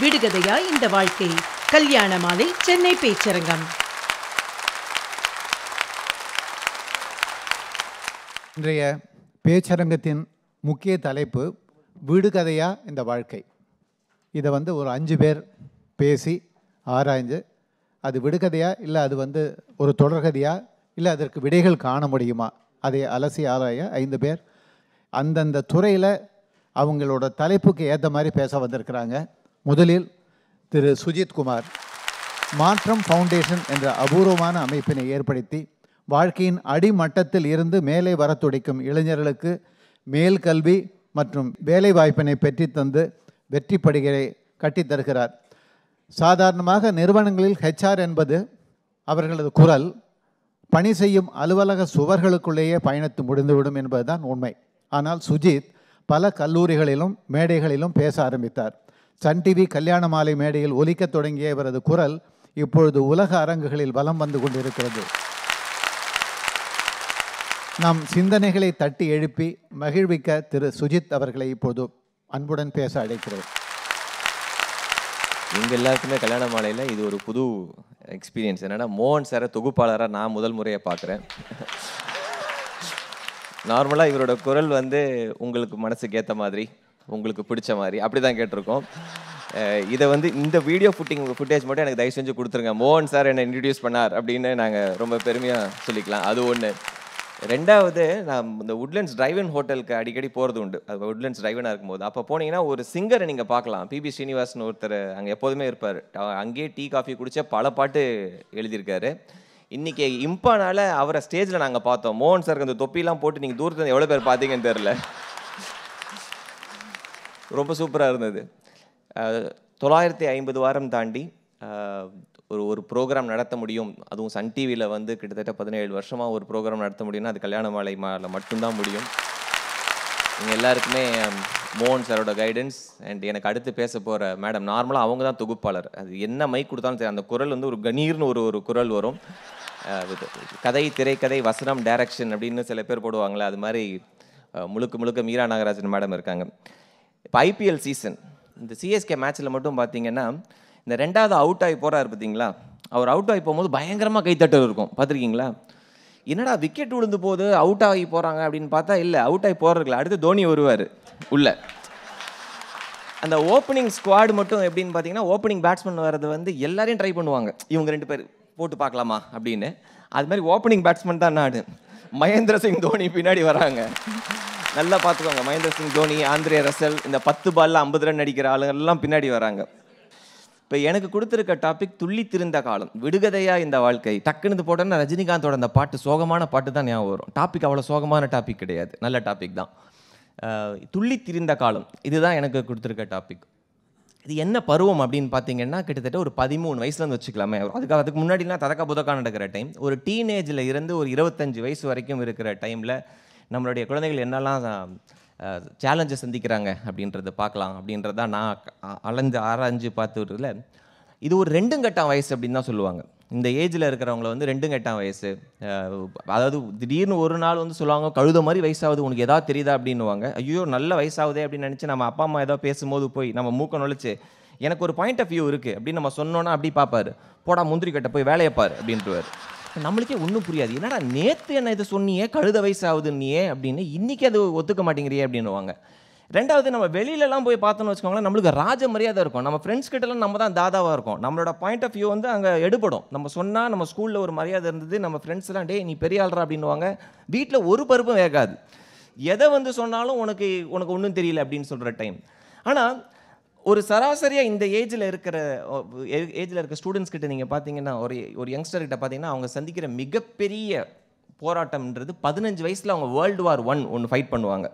விடுகதையா இந்த வாழ்க்கை கல்யாண மாலை சென்னை பேச்சரங்கம் இன்றைய பேச்சரங்கத்தின் முக்கிய தலைப்பு விடுகதையா இந்த வாழ்க்கை இதை வந்து ஒரு அஞ்சு பேர் பேசி ஆராய்ந்து அது விடுகதையா இல்லை அது வந்து ஒரு தொடர்கதையா இல்லை அதற்கு விடைகள் காண முடியுமா அதை அலசி ஆராய ஐந்து பேர் அந்தந்த துறையில் அவங்களோட தலைப்புக்கு ஏற்ற மாதிரி பேச வந்திருக்கிறாங்க முதலில் திரு சுஜித் குமார் மாற்றம் ஃபவுண்டேஷன் என்ற அபூர்வமான அமைப்பினை ஏற்படுத்தி வாழ்க்கையின் அடிமட்டத்தில் இருந்து மேலே வர துடிக்கும் இளைஞர்களுக்கு மேல் கல்வி மற்றும் வேலைவாய்ப்பினை தந்து வெற்றி படுகளை கட்டித்தருகிறார் சாதாரணமாக நிறுவனங்களில் ஹெச்ஆர் என்பது அவர்களது குரல் பணி செய்யும் அலுவலக சுவர்களுக்குள்ளேயே பயணித்து முடிந்துவிடும் என்பதுதான் உண்மை ஆனால் சுஜித் பல கல்லூரிகளிலும் மேடைகளிலும் பேச ஆரம்பித்தார் சன் டிவி கல்யாண மாலை மேடையில் ஒலிக்கத் தொடங்கிய இவரது குரல் இப்பொழுது உலக அரங்குகளில் வலம் வந்து கொண்டிருக்கிறது நம் சிந்தனைகளை தட்டி எழுப்பி மகிழ்விக்க திரு சுஜித் அவர்களை இப்போது அன்புடன் பேச அழைக்கிறோம் எங்கள் எல்லாருக்குமே கல்யாண மாலையில் இது ஒரு புது எக்ஸ்பீரியன்ஸ் என்னென்னா மோகன் சாரை தொகுப்பாளராக நான் முதல் முறையை பார்க்குறேன் நார்மலாக இவரோட குரல் வந்து உங்களுக்கு மனசுக்கு ஏற்ற மாதிரி உங்களுக்கு பிடிச்ச மாதிரி அப்படி தான் கேட்டிருக்கோம் இதை வந்து இந்த வீடியோ ஃபுட்டிங் ஃபுட்டேஜ் மட்டும் எனக்கு தயவு செஞ்சு கொடுத்துருங்க மோகன் சார் என்னை இன்ட்ரடியூஸ் பண்ணார் அப்படின்னு நாங்கள் ரொம்ப பெருமையாக சொல்லிக்கலாம் அது ஒன்று ரெண்டாவது நான் இந்த உட்லண்ட்ஸ் டிரைவன் ஹோட்டலுக்கு அடிக்கடி போகிறது உண்டு அது உட்லண்ட்ஸ் டிரைவனாக இருக்கும்போது அப்போ போனீங்கன்னா ஒரு சிங்கரை நீங்கள் பார்க்கலாம் பிபி ஸ்ரீனிவாசன் ஒருத்தர் அங்கே எப்போதுமே இருப்பார் அங்கேயே டீ காஃபி குடிச்ச பல பாட்டு எழுதியிருக்காரு இன்றைக்கி இம்பானால் அவரை ஸ்டேஜில் நாங்கள் பார்த்தோம் மோகன் சார் அந்த தொப்பிலாம் போட்டு நீங்கள் தூரத்தில் எவ்வளோ பேர் பார்த்தீங்கன்னு தெரில ரொம்ப சூப்பராக இருந்தது தொள்ளாயிரத்தி ஐம்பது வாரம் தாண்டி ஒரு ஒரு ப்ரோக்ராம் நடத்த முடியும் அதுவும் சன் டிவியில் வந்து கிட்டத்தட்ட பதினேழு வருஷமாக ஒரு ப்ரோக்ராம் நடத்த முடியும்னா அது கல்யாண மாலை மாலை மட்டும்தான் முடியும் நீங்கள் எல்லாருக்குமே மோகன் சாரோட கைடன்ஸ் அண்ட் எனக்கு அடுத்து பேச போகிற மேடம் நார்மலாக அவங்க தான் தொகுப்பாளர் அது என்ன மைக் கொடுத்தாலும் சரி அந்த குரல் வந்து ஒரு கணீர்னு ஒரு ஒரு குரல் வரும் கதை திரைக்கதை வசனம் டைரக்ஷன் அப்படின்னு சில பேர் போடுவாங்களே அது மாதிரி முழுக்க முழுக்க மீரா நாகராஜன் மேடம் இருக்காங்க இப்போ ஐபிஎல் சீசன் இந்த சிஎஸ்கே மேட்ச்சில் மட்டும் பார்த்தீங்கன்னா இந்த ரெண்டாவது அவுட் ஆகி போகிறார் பார்த்தீங்களா அவர் அவுட் ஆகி போகும்போது பயங்கரமாக கைத்தட்டல் இருக்கும் பார்த்துருக்கீங்களா என்னடா விக்கெட் விழுந்து போது அவுட் ஆகி போகிறாங்க அப்படின்னு பார்த்தா இல்லை அவுட் ஆகி போகிறதுல அடுத்து தோனி வருவார் உள்ள அந்த ஓப்பனிங் ஸ்குவாடு மட்டும் எப்படின்னு பார்த்தீங்கன்னா ஓப்பனிங் பேட்ஸ்மேன் வர்றது வந்து எல்லாரையும் ட்ரை பண்ணுவாங்க இவங்க ரெண்டு பேர் போட்டு பார்க்கலாமா அப்படின்னு அது மாதிரி ஓப்பனிங் பேட்ஸ்மேன் தான் நாடு மகேந்திர சிங் தோனி பின்னாடி வராங்க நல்லா பார்த்துக்கோங்க மகேந்திர சிங் தோனி ஆந்திரே ரசல் இந்த பத்து பாலில் ஐம்பது ரன் அடிக்கிற ஆளுங்கள்லாம் பின்னாடி வராங்க இப்போ எனக்கு கொடுத்துருக்க டாபிக் துள்ளி திருந்த காலம் விடுகதையாக இந்த வாழ்க்கை டக்குன்னு போட்டோன்னா ரஜினிகாந்தோட அந்த பாட்டு சோகமான பாட்டு தான் ஞாபகம் வரும் டாபிக் அவ்வளோ சோகமான டாபிக் கிடையாது நல்ல டாபிக் தான் துள்ளி திரிந்த காலம் இதுதான் எனக்கு கொடுத்துருக்க டாபிக் இது என்ன பருவம் அப்படின்னு பார்த்தீங்கன்னா கிட்டத்தட்ட ஒரு பதிமூணு வயசுலேருந்து வச்சுக்கலாமே அதுக்கு அதுக்கு முன்னாடிலாம் ததக்கா புதக்கா நடக்கிற டைம் ஒரு டீனேஜில் இருந்து ஒரு இருபத்தஞ்சி வயசு வரைக்கும் இருக்கிற டைமில் நம்மளுடைய குழந்தைகள் என்னெல்லாம் சேலஞ்சை சந்திக்கிறாங்க அப்படின்றத பார்க்கலாம் அப்படின்றத நான் அலைஞ்சு ஆராய்ஞ்சு பார்த்துருல இது ஒரு ரெண்டும் கட்டம் வயசு அப்படின்னு தான் சொல்லுவாங்க இந்த ஏஜில் இருக்கிறவங்கள வந்து ரெண்டும் கட்டம் வயசு அதாவது திடீர்னு ஒரு நாள் வந்து சொல்லுவாங்க கழுத மாதிரி வயசாகுது உனக்கு எதாவது தெரியுதா அப்படின்னுவாங்க ஐயோ நல்ல வயசாகுதே அப்படின்னு நினச்சி நம்ம அப்பா அம்மா ஏதோ பேசும்போது போய் நம்ம மூக்க நுழைச்சு எனக்கு ஒரு பாயிண்ட் ஆஃப் வியூ இருக்குது அப்படின்னு நம்ம சொன்னோன்னா அப்படி பார்ப்பாரு போடா முந்திரி கட்ட போய் வேலையைப்பார் அப்படின்ட்டுவார் நம்மளுக்கே ஒன்றும் புரியாது என்னடா நேற்று என்ன இதை சொன்னியே கழுத வயசு ஆகுதுன்னியே அப்படின்னு இன்றைக்கி அது ஒத்துக்க மாட்டேங்கிறியே அப்படின்னுவாங்க ரெண்டாவது நம்ம வெளியிலலாம் போய் பார்த்தோன்னு வச்சுக்கோங்களேன் நம்மளுக்கு ராஜ மரியாதை இருக்கும் நம்ம ஃப்ரெண்ட்ஸ் கிட்டலாம் நம்ம தான் தாதாவாக இருக்கும் நம்மளோட பாயிண்ட் ஆஃப் வியூ வந்து அங்கே எடுபடும் நம்ம சொன்னால் நம்ம ஸ்கூலில் ஒரு மரியாதை இருந்தது நம்ம ஃப்ரெண்ட்ஸ்லாம் டே நீ பெரிய ஆள்றா அப்படின்வாங்க வீட்டில் ஒரு பருப்பும் வேகாது எதை வந்து சொன்னாலும் உனக்கு உனக்கு ஒன்றும் தெரியல அப்படின்னு சொல்கிற டைம் ஆனால் ஒரு சராசரியாக இந்த ஏஜில் இருக்கிற ஏஜில் இருக்கிற ஸ்டூடெண்ட்ஸ் கிட்ட நீங்கள் பார்த்தீங்கன்னா ஒரு ஒரு யங்ஸ்டர்கிட்ட பார்த்தீங்கன்னா அவங்க சந்திக்கிற மிகப்பெரிய போராட்டம்ன்றது பதினஞ்சு வயசில் அவங்க வேர்ல்டு வார் ஒன் ஒன்று ஃபைட் பண்ணுவாங்க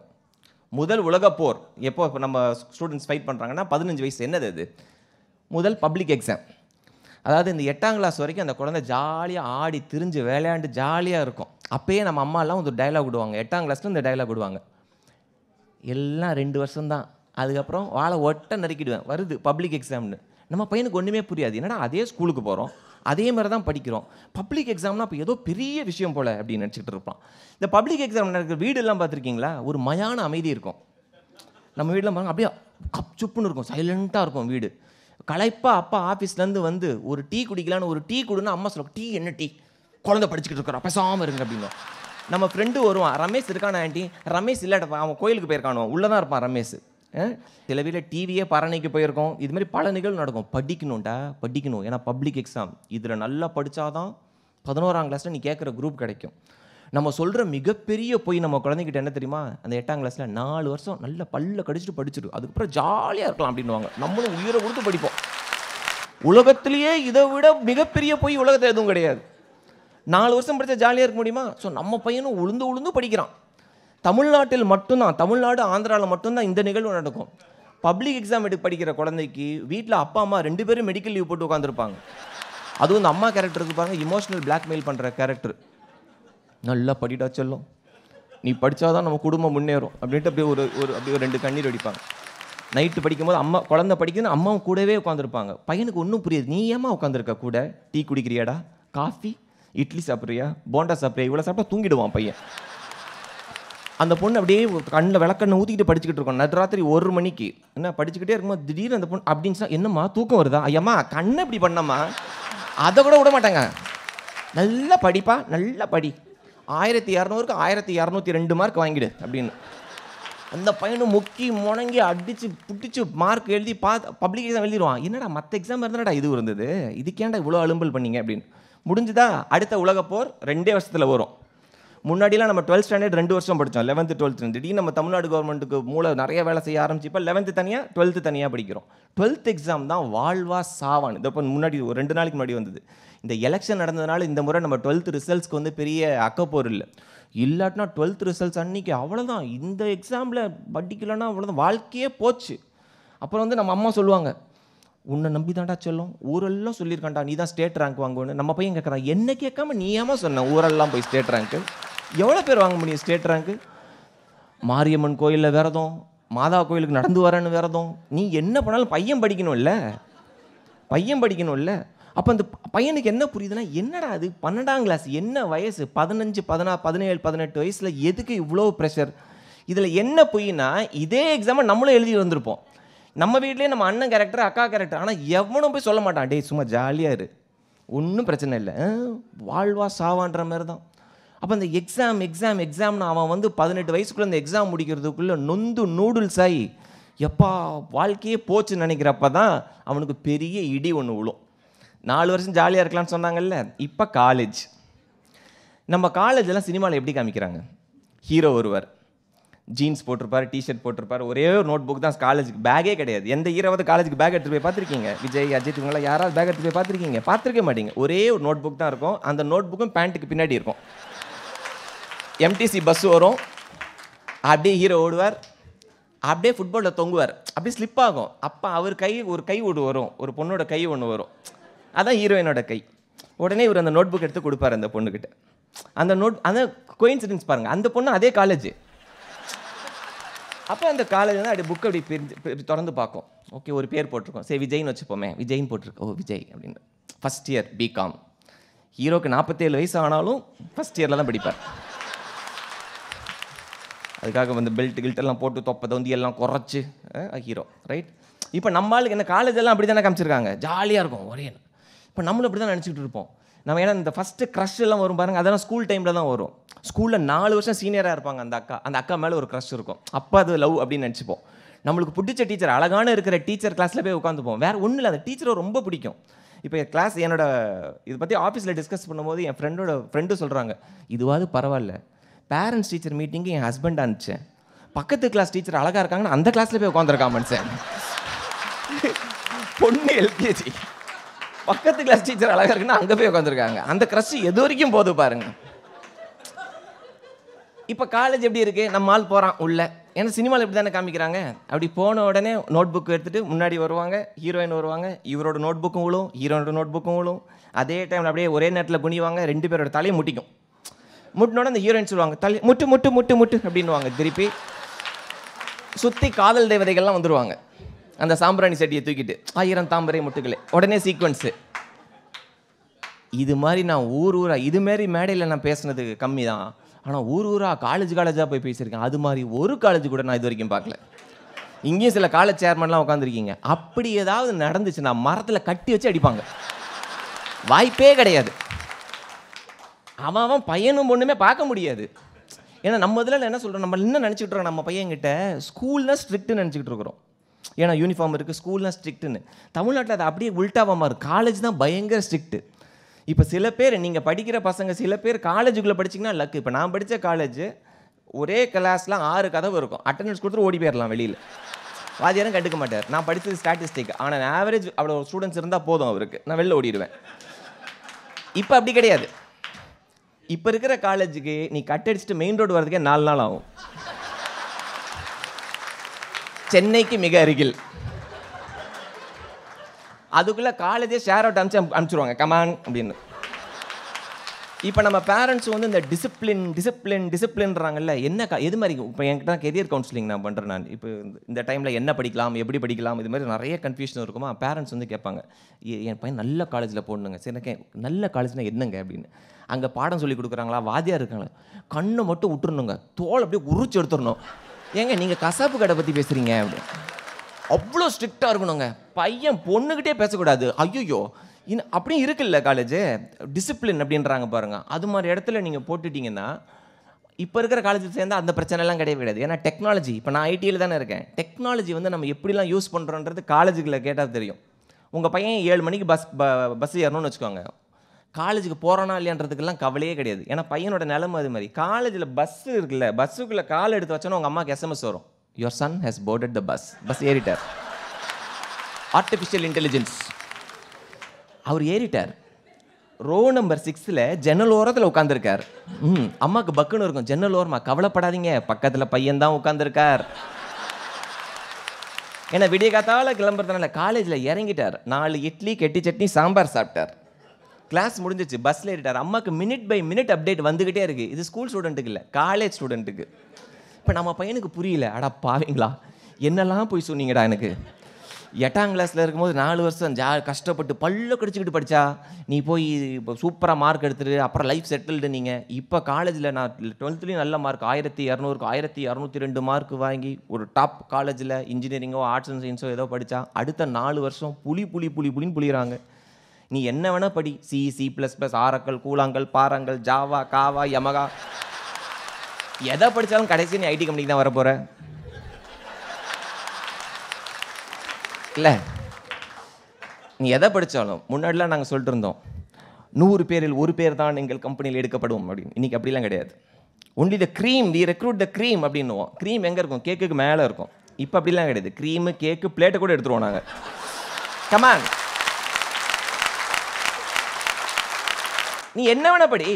முதல் உலக போர் எப்போ இப்போ நம்ம ஸ்டூடெண்ட்ஸ் ஃபைட் பண்ணுறாங்கன்னா பதினஞ்சு வயசு என்னது அது முதல் பப்ளிக் எக்ஸாம் அதாவது இந்த எட்டாம் கிளாஸ் வரைக்கும் அந்த குழந்தை ஜாலியாக ஆடி திரிஞ்சு விளையாண்டு ஜாலியாக இருக்கும் அப்போயே நம்ம அம்மாலாம் ஒரு டைலாக் விடுவாங்க எட்டாம் கிளாஸில் இந்த டைலாக் விடுவாங்க எல்லாம் ரெண்டு வருஷம்தான் அதுக்கப்புறம் வாழை ஒட்டை நறுக்கிடுவேன் வருது பப்ளிக் எக்ஸாம்னு நம்ம பையனுக்கு ஒன்றுமே புரியாது என்னடா அதே ஸ்கூலுக்கு போகிறோம் அதே மாதிரி தான் படிக்கிறோம் பப்ளிக் எக்ஸாம்னா அப்போ ஏதோ பெரிய விஷயம் போல் அப்படின்னு நினச்சிக்கிட்டு இருப்பான் இந்த பப்ளிக் எக்ஸாம் நடக்கிற வீடெல்லாம் பார்த்துருக்கீங்களா ஒரு மயான அமைதி இருக்கும் நம்ம வீட்டில் பாருங்கள் அப்படியே கப் சுப்புன்னு இருக்கும் சைலண்ட்டாக இருக்கும் வீடு களைப்பாக அப்பா ஆஃபீஸ்லேருந்து வந்து ஒரு டீ குடிக்கலான்னு ஒரு டீ கொடுன்னா அம்மா சொல்லுவோம் டீ என்ன டீ குழந்தை படிச்சுக்கிட்டு இருக்கிறோம் பசாமல் இருங்க அப்படின்னு நம்ம ஃப்ரெண்டு வருவான் ரமேஷ் இருக்கானா ஆண்டி ரமேஷ் இல்லாட்டப்பா அவன் கோயிலுக்கு போயிருக்கானோ உள்ளே தான் இருப்பான் ரமேஷ் சில வீட்டில் டிவியே பரணைக்கு போயிருக்கோம் இது மாதிரி பல நிகழ்வு நடக்கும் படிக்கணும்டா படிக்கணும் ஏன்னா பப்ளிக் எக்ஸாம் இதில் நல்லா படித்தாதான் பதினோராம் கிளாஸில் நீ கேட்குற குரூப் கிடைக்கும் நம்ம சொல்கிற மிகப்பெரிய போய் நம்ம குழந்தைகிட்ட என்ன தெரியுமா அந்த எட்டாம் கிளாஸில் நாலு வருஷம் நல்ல பல்ல கடிச்சிட்டு படிச்சுட்டு அதுக்கப்புறம் ஜாலியாக இருக்கலாம் அப்படின்வாங்க நம்மளும் உயிரை கொடுத்து படிப்போம் உலகத்திலேயே இதை விட மிகப்பெரிய போய் உலகத்தில் எதுவும் கிடையாது நாலு வருஷம் படித்தா ஜாலியாக இருக்க முடியுமா ஸோ நம்ம பையனும் உளுந்து உளுந்து படிக்கிறான் தமிழ்நாட்டில் மட்டும்தான் தமிழ்நாடு ஆந்திராவில் மட்டும்தான் இந்த நிகழ்வு நடக்கும் பப்ளிக் எக்ஸாம் எடுத்து படிக்கிற குழந்தைக்கு வீட்டில் அப்பா அம்மா ரெண்டு பேரும் மெடிக்கல் லீவ் போட்டு உட்காந்துருப்பாங்க அதுவும் வந்து அம்மா கேரக்டருக்கு பாருங்கள் இமோஷனல் பிளாக்மெயில் பண்ணுற கேரக்டர் நல்லா படிட்டா சொல்லும் நீ படித்தாதான் நம்ம குடும்பம் முன்னேறும் அப்படின்ட்டு அப்படியே ஒரு ஒரு அப்படியே ஒரு ரெண்டு கண்ணீர் அடிப்பாங்க நைட்டு படிக்கும்போது அம்மா குழந்தை படிக்கணும் அம்மாவும் கூடவே உட்காந்துருப்பாங்க பையனுக்கு ஒன்றும் புரியாது நீ ஏமா உட்காந்துருக்க கூட டீ குடிக்கிறியாடா காஃபி இட்லி சாப்பிட்றியா போண்டா சாப்பிட்றியா இவ்வளோ சாப்பிட்டா தூங்கிடுவான் பையன் அந்த பொண்ணு அப்படியே கண்ணில் விளக்கண்ணை ஊற்றிக்கிட்டு படிச்சுக்கிட்டு இருக்கோம் நடுராத்திரி ஒரு மணிக்கு என்ன படிச்சுக்கிட்டே இருக்கும்போது திடீர்னு அந்த பொண்ணு அப்படின்னு என்னம்மா தூக்கம் வருதா ஐயம்மா கண்ணை இப்படி பண்ணம்மா அதை கூட விட மாட்டாங்க நல்லா படிப்பா நல்லா படி ஆயிரத்தி இரநூறுக்கு ஆயிரத்தி இரநூத்தி ரெண்டு மார்க் வாங்கிடு அப்படின்னு அந்த பையனும் முக்கி முணங்கி அடித்து பிடிச்சி மார்க் எழுதி பா பப்ளிக் எக்ஸாம் எழுதிடுவான் என்னடா மற்ற எக்ஸாம் இருந்தாடா இது இருந்தது இதுக்கேண்டா இவ்வளோ அலும்பல் பண்ணீங்க அப்படின்னு முடிஞ்சுதா அடுத்த உலகப்போர் ரெண்டே வருஷத்தில் வரும் முன்னாடிலாம் நம்ம டுவெல்த் ஸ்டாண்டர்ட் ரெண்டு வருஷம் படித்தோம் லெவன்த்து டுவெல்த் திடீர்னு நம்ம தமிழ்நாடு கவர்மெண்ட்டுக்கு மூலம் நிறைய வேலை செய்ய ஆரம்பிச்சு இப்போ லெவன்த்து தனியாக டுவெல்த்து தனியாக படிக்கிறோம் டுவெல்த் எக்ஸாம் தான் வாழ்வா சாவான் இதை இப்போ முன்னாடி ஒரு ரெண்டு நாளைக்கு முன்னாடி வந்தது இந்த எலெக்ஷன் நடந்ததுனால இந்த முறை நம்ம டுவெல்த் ரிசல்ட்ஸ்க்கு வந்து பெரிய அக்கப்போர் இல்லை இல்லாட்டினா டுவெல்த் ரிசல்ட்ஸ் அன்றைக்கி அவ்வளோதான் இந்த எக்ஸாமில் படிக்கலன்னா அவ்வளோதான் வாழ்க்கையே போச்சு அப்புறம் வந்து நம்ம அம்மா சொல்லுவாங்க உன்னை நம்பி தாண்டா சொல்லும் ஊரெல்லாம் சொல்லியிருக்காண்டா நீ தான் ஸ்டேட் ரேங்க் வாங்குவேன்னு நம்ம பையன் கேட்குறான் என்ன கேட்காம நீ ஏமா சொன்ன ஊரெல்லாம் போய் ஸ்டேட் ரேங்க்கு எவ்வளோ பேர் வாங்க முடியும் ஸ்டேட் ரேங்க்கு மாரியம்மன் கோயிலில் விரதம் மாதா கோயிலுக்கு நடந்து வரேன்னு விரதம் நீ என்ன பண்ணாலும் பையன் படிக்கணும் இல்லை பையன் படிக்கணும் இல்லை அப்போ அந்த பையனுக்கு என்ன புரியுதுன்னா என்னடா அது பன்னெண்டாம் கிளாஸ் என்ன வயசு பதினஞ்சு பதினா பதினேழு பதினெட்டு வயசில் எதுக்கு இவ்வளோ ப்ரெஷர் இதில் என்ன பொய்னா இதே எக்ஸாமை நம்மளும் எழுதி வந்திருப்போம் நம்ம வீட்லேயே நம்ம அண்ணன் கேரக்டர் அக்கா கேரக்டர் ஆனால் எவனும் போய் சொல்ல மாட்டான் டேய் சும்மா ஜாலியாக இரு ஒன்றும் பிரச்சனை இல்லை வாழ்வா சாவான்ற மாதிரி தான் அப்போ அந்த எக்ஸாம் எக்ஸாம் எக்ஸாம்னு அவன் வந்து பதினெட்டு வயசுக்குள்ளே அந்த எக்ஸாம் முடிக்கிறதுக்குள்ளே நொந்து நூடுல்ஸ் ஆகி எப்பா வாழ்க்கையே போச்சுன்னு நினைக்கிறப்ப தான் அவனுக்கு பெரிய இடி ஒன்று விழும் நாலு வருஷம் ஜாலியாக இருக்கலாம்னு சொன்னாங்கல்ல இப்போ காலேஜ் நம்ம காலேஜெல்லாம் சினிமாவில் எப்படி காமிக்கிறாங்க ஹீரோ ஒருவர் ஜீன்ஸ் போட்டிருப்பார் டிஷர்ட் போட்டிருப்பார் ஒரே ஒரு நோட் புக் தான் காலேஜுக்கு பேகே கிடையாது எந்த ஈரவது காலேஜுக்கு பேக் எடுத்துகிட்டு போய் பார்த்துருக்கீங்க விஜய் அஜித் இவங்களாம் யாராவது பேக் எடுத்து போய் பார்த்துருக்கீங்க பார்த்துருக்க மாட்டீங்க ஒரே ஒரு நோட் புக் தான் இருக்கும் அந்த நோட் புக்கும் பேண்ட்டுக்கு பின்னாடி இருக்கும் எம்டிசி பஸ் வரும் அப்படியே ஹீரோ ஓடுவார் அப்படியே ஃபுட்பாலில் தொங்குவார் அப்படியே ஸ்லிப் ஆகும் அப்போ அவர் கை ஒரு கை ஓடு வரும் ஒரு பொண்ணோட கை ஒன்று வரும் அதான் ஹீரோயினோட கை உடனே இவர் அந்த நோட் புக் எடுத்து கொடுப்பார் அந்த பொண்ணுக்கிட்ட அந்த நோட் அந்த கோயின்சிடன்ஸ் பாருங்கள் அந்த பொண்ணு அதே காலேஜ் அப்போ அந்த காலேஜ் தான் அப்படி புக் அப்படி பிரிஞ்சு திறந்து பார்க்கும் ஓகே ஒரு பேர் போட்டிருக்கோம் சரி விஜய்னு வச்சுப்போமே விஜய்னு போட்டிருக்கோம் ஓ விஜய் அப்படின்னு ஃபஸ்ட் இயர் பிகாம் ஹீரோக்கு நாற்பத்தேழு வயசு ஆனாலும் ஃபஸ்ட் இயரில் தான் படிப்பார் அதுக்காக வந்து பெல்ட் கில்ட்டெல்லாம் போட்டு தொப்பத்தை வந்து எல்லாம் குறைச்சி ஹீரோ ரைட் இப்போ நம்ம ஆளுக்கு என்ன காலேஜ் எல்லாம் அப்படி தானே காமிச்சிருக்காங்க ஜாலியாக இருக்கும் ஒரே இப்போ நம்மளும் அப்படி தான் நினச்சிக்கிட்டு இருப்போம் நம்ம ஏன்னா இந்த ஃபஸ்ட்டு க்ரஷ் எல்லாம் வரும் பாருங்கள் அதெல்லாம் ஸ்கூல் டைமில் தான் வரும் ஸ்கூலில் நாலு வருஷம் சீனியராக இருப்பாங்க அந்த அக்கா அந்த அக்கா மேலே ஒரு க்ரஷ் இருக்கும் அப்போ அது லவ் அப்படின்னு நினச்சிப்போம் நம்மளுக்கு பிடிச்ச டீச்சர் அழகான இருக்கிற டீச்சர் கிளாஸில் போய் உட்காந்துப்போம் வேறு ஒன்றும் இல்லை அந்த டீச்சரை ரொம்ப பிடிக்கும் இப்போ என் கிளாஸ் என்னோட இதை பற்றி ஆஃபீஸில் டிஸ்கஸ் பண்ணும்போது என் ஃப்ரெண்டோட ஃப்ரெண்டு சொல்கிறாங்க இதுவாது பரவாயில்ல பேரண்ட்ஸ் டீச்சர் மீட்டிங்கு என் ஹஸ்பண்ட் இருந்துச்சு பக்கத்து கிளாஸ் டீச்சர் அழகாக இருக்காங்கன்னு அந்த கிளாஸில் போய் உட்காந்துருக்கான் சார் பொண்ணு எல்கேஜி பக்கத்து கிளாஸ் டீச்சர் அழகாக இருக்குன்னா அங்கே போய் உட்காந்துருக்காங்க அந்த க்ரஷ் எது வரைக்கும் போது பாருங்க இப்போ காலேஜ் எப்படி இருக்குது நம்ம ஆள் போகிறான் உள்ள ஏன்னா சினிமாவில் எப்படி தானே காமிக்கிறாங்க அப்படி போன உடனே நோட் புக் எடுத்துகிட்டு முன்னாடி வருவாங்க ஹீரோயின் வருவாங்க இவரோட நோட் புக்கும் விழும் ஹீரோனோட நோட் புக்கும் விழும் அதே டைமில் அப்படியே ஒரே நேரத்தில் குனிவாங்க ரெண்டு பேரோட தலையை முட்டிக்கும் முட்டினோட அந்த ஹீரோயின் சொல்லுவாங்க தள்ளி முட்டு முட்டு முட்டு முட்டு அப்படின்வாங்க திருப்பி சுற்றி காதல் தேவதைகள்லாம் வந்துடுவாங்க அந்த சாம்பிராணி செடியை தூக்கிட்டு ஆயிரம் தாம்பரை முட்டுக்களை உடனே சீக்வன்ஸு இது மாதிரி நான் ஊர் ஊராக இதுமாரி மேடையில் நான் பேசுனது கம்மி தான் ஆனால் ஊர் ஊராக காலேஜ் காலேஜாக போய் பேசியிருக்கேன் அது மாதிரி ஒரு காலேஜ் கூட நான் இது வரைக்கும் பார்க்கல இங்கேயும் சில காலேஜ் சேர்மன்லாம் உட்காந்துருக்கீங்க அப்படி ஏதாவது நடந்துச்சுன்னா மரத்தில் கட்டி வச்சு அடிப்பாங்க வாய்ப்பே கிடையாது அவன் அவன் பையனும் பொண்ணுமே பார்க்க முடியாது ஏன்னா நம்ம இதில் என்ன சொல்கிறோம் நம்ம என்ன நினச்சிக்கிட்டு இருக்கோம் நம்ம பையன்கிட்ட ஸ்கூல்னால் ஸ்ட்ரிக்ட்டுன்னு நினச்சிக்கிட்டு இருக்கிறோம் ஏன்னா யூனிஃபார்ம் இருக்குது ஸ்கூல்லாம் ஸ்ட்ரிக்ட்டுன்னு தமிழ்நாட்டில் அது அப்படியே உள்டாவாக மாறும் காலேஜ் தான் பயங்கர ஸ்ட்ரிக்ட்டு இப்போ சில பேர் நீங்கள் படிக்கிற பசங்க சில பேர் காலேஜுக்குள்ளே படிச்சிங்கன்னா லக்கு இப்போ நான் படித்த காலேஜ் ஒரே கிளாஸ்லாம் ஆறு கதவு இருக்கும் அட்டண்டன்ஸ் கொடுத்துட்டு ஓடி போயிடலாம் வெளியில் அது யாரும் கண்டுக்க மாட்டார் நான் படித்தது ஸ்டாட்டிஸ்டிக் ஆனால் ஆவரேஜ் அவ்வளோ ஸ்டூடெண்ட்ஸ் இருந்தால் போதும் அவருக்கு நான் வெளில ஓடிடுவேன் இப்போ அப்படி கிடையாது இப்போ இருக்கிற காலேஜுக்கு நீ கட் அடிச்சுட்டு மெயின் ரோடு வரதுக்கே நாலு நாள் ஆகும் சென்னைக்கு மிக அருகில் அதுக்குள்ளே காலேஜே ஷேர் அவுட் அனுப்பிச்சு அனுப்பிச்சிருவாங்க கமான் அப்படின்னு இப்போ நம்ம பேரண்ட்ஸ் வந்து இந்த டிசிப்ளின் டிசிப்ளின் டிசிப்ளின்றாங்கல்ல என்ன க எது மாதிரி இப்போ என்கிட்ட கெரியர் கவுன்சிலிங் நான் பண்ணுறேன் நான் இப்போ இந்த டைமில் என்ன படிக்கலாம் எப்படி படிக்கலாம் இது மாதிரி நிறைய கன்ஃபியூஷன் இருக்குமா பேரண்ட்ஸ் வந்து கேட்பாங்க என் பையன் நல்ல காலேஜில் போடணுங்க சரி நல்ல காலேஜ்னால் என்னங்க அப்படின்னு அங்கே பாடம் சொல்லி கொடுக்குறாங்களா வாதியாக இருக்காங்களா கண்ணை மட்டும் விட்டுருணுங்க தோல் அப்படியே உறிச்சு எடுத்துடணும் ஏங்க நீங்கள் கசாப்பு கடை பற்றி பேசுகிறீங்க அப்படின்னு அவ்வளோ ஸ்ட்ரிக்டாக இருக்கணுங்க பையன் பொண்ணுக்கிட்டே பேசக்கூடாது ஐயோ இன்னும் அப்படியும் இருக்குல்ல காலேஜு டிசிப்ளின் அப்படின்றாங்க பாருங்க அது மாதிரி இடத்துல நீங்கள் போட்டுட்டிங்கன்னா இப்போ இருக்கிற காலேஜில் சேர்ந்தால் அந்த பிரச்சனைலாம் கிடையவே கிடையாது ஏன்னா டெக்னாலஜி இப்போ நான் ஐடியில் தானே இருக்கேன் டெக்னாலஜி வந்து நம்ம எப்படிலாம் யூஸ் பண்ணுறோன்றது காலேஜுக்குள்ள கேட்டால் தெரியும் உங்கள் பையன் ஏழு மணிக்கு பஸ் ப பஸ் ஏறணும்னு வச்சுக்கோங்க காலேஜுக்கு போகிறோனா இல்லையான்றதுக்கெல்லாம் கவலையே கிடையாது ஏன்னா பையனோட நிலம அது மாதிரி காலேஜில் பஸ்ஸு இருக்குல்ல பஸ்ஸுக்குள்ளே கால் எடுத்து வச்சோன்னா உங்கள் அம்மாவுக்கு எஸ்எம்எஸ் வரும் your son has boarded the bus bus ஏறிட்டார் ஆர்டிஃபிஷியல் இன்டெலிஜென்ஸ் அவர் ஏறிட்டார் ரோ நம்பர் சிக்ஸில் ஜன்னல் ஓரத்தில் உட்காந்துருக்கார் ம் அம்மாவுக்கு பக்குன்னு இருக்கும் ஜன்னல் ஓரமா கவலைப்படாதீங்க பக்கத்தில் பையன் தான் உட்காந்துருக்கார் ஏன்னா விடிய காத்தால கிளம்புறதுனால காலேஜில் இறங்கிட்டார் நாலு இட்லி கெட்டி சட்னி சாம்பார் சாப்பிட்டார் கிளாஸ் முடிஞ்சிச்சு பஸ்ஸில் ஏறிட்டார் அம்மாவுக்கு மினிட் பை மினிட் அப்டேட் வந்துக்கிட்டே இருக்குது இது ஸ்கூல் ஸ்டூடெண்ட்டுக்கு இல்லை காலேஜ் ஸ்டூடெண்ட்டுக்கு இப்போ நம்ம பையனுக்கு புரியல அடா பாவீங்களா என்னெல்லாம் போய் சொன்னீங்கடா எனக்கு எட்டாம் கிளாஸில் இருக்கும்போது நாலு வருஷம் ஜா கஷ்டப்பட்டு பல்ல கடிச்சிக்கிட்டு படித்தா நீ போய் இப்போ சூப்பராக மார்க் எடுத்துரு அப்புறம் லைஃப் செட்டில்டு நீங்கள் இப்போ காலேஜில் நான் டுவெல்த்துலேயும் நல்ல மார்க் ஆயிரத்தி இரநூறுக்கு ஆயிரத்தி இரநூத்தி ரெண்டு மார்க் வாங்கி ஒரு டாப் காலேஜில் இன்ஜினியரிங்கோ ஆர்ட்ஸ் அண்ட் சயின்ஸோ ஏதோ படித்தா அடுத்த நாலு வருஷம் புளி புளி புளி புளின்னு புளிகிறாங்க நீ என்ன வேணால் படி C C plus plus Oracle கூழாங்கல் பாறாங்கல் ஜாவா காவா யமகா எதை படித்தாலும் கடைசி நீ ஐடி கம்பெனிக்கு தான் வர போகிற இல்லை நீ எதை படித்தாலும் முன்னாடிலாம் நாங்கள் சொல்லிட்டு இருந்தோம் நூறு பேரில் ஒரு பேர் தான் எங்கள் கம்பெனியில் எடுக்கப்படும் அப்படின்னு இன்றைக்கி அப்படிலாம் கிடையாது only the cream we recruit the cream அப்படின்னுவோம் க்ரீம் எங்கே இருக்கும் கேக்குக்கு மேலே இருக்கும் இப்போ அப்படிலாம் கிடையாது க்ரீமு கேக்கு பிளேட்டை கூட எடுத்துருவோம் நாங்கள் கமான் நீ என்ன வேணா படி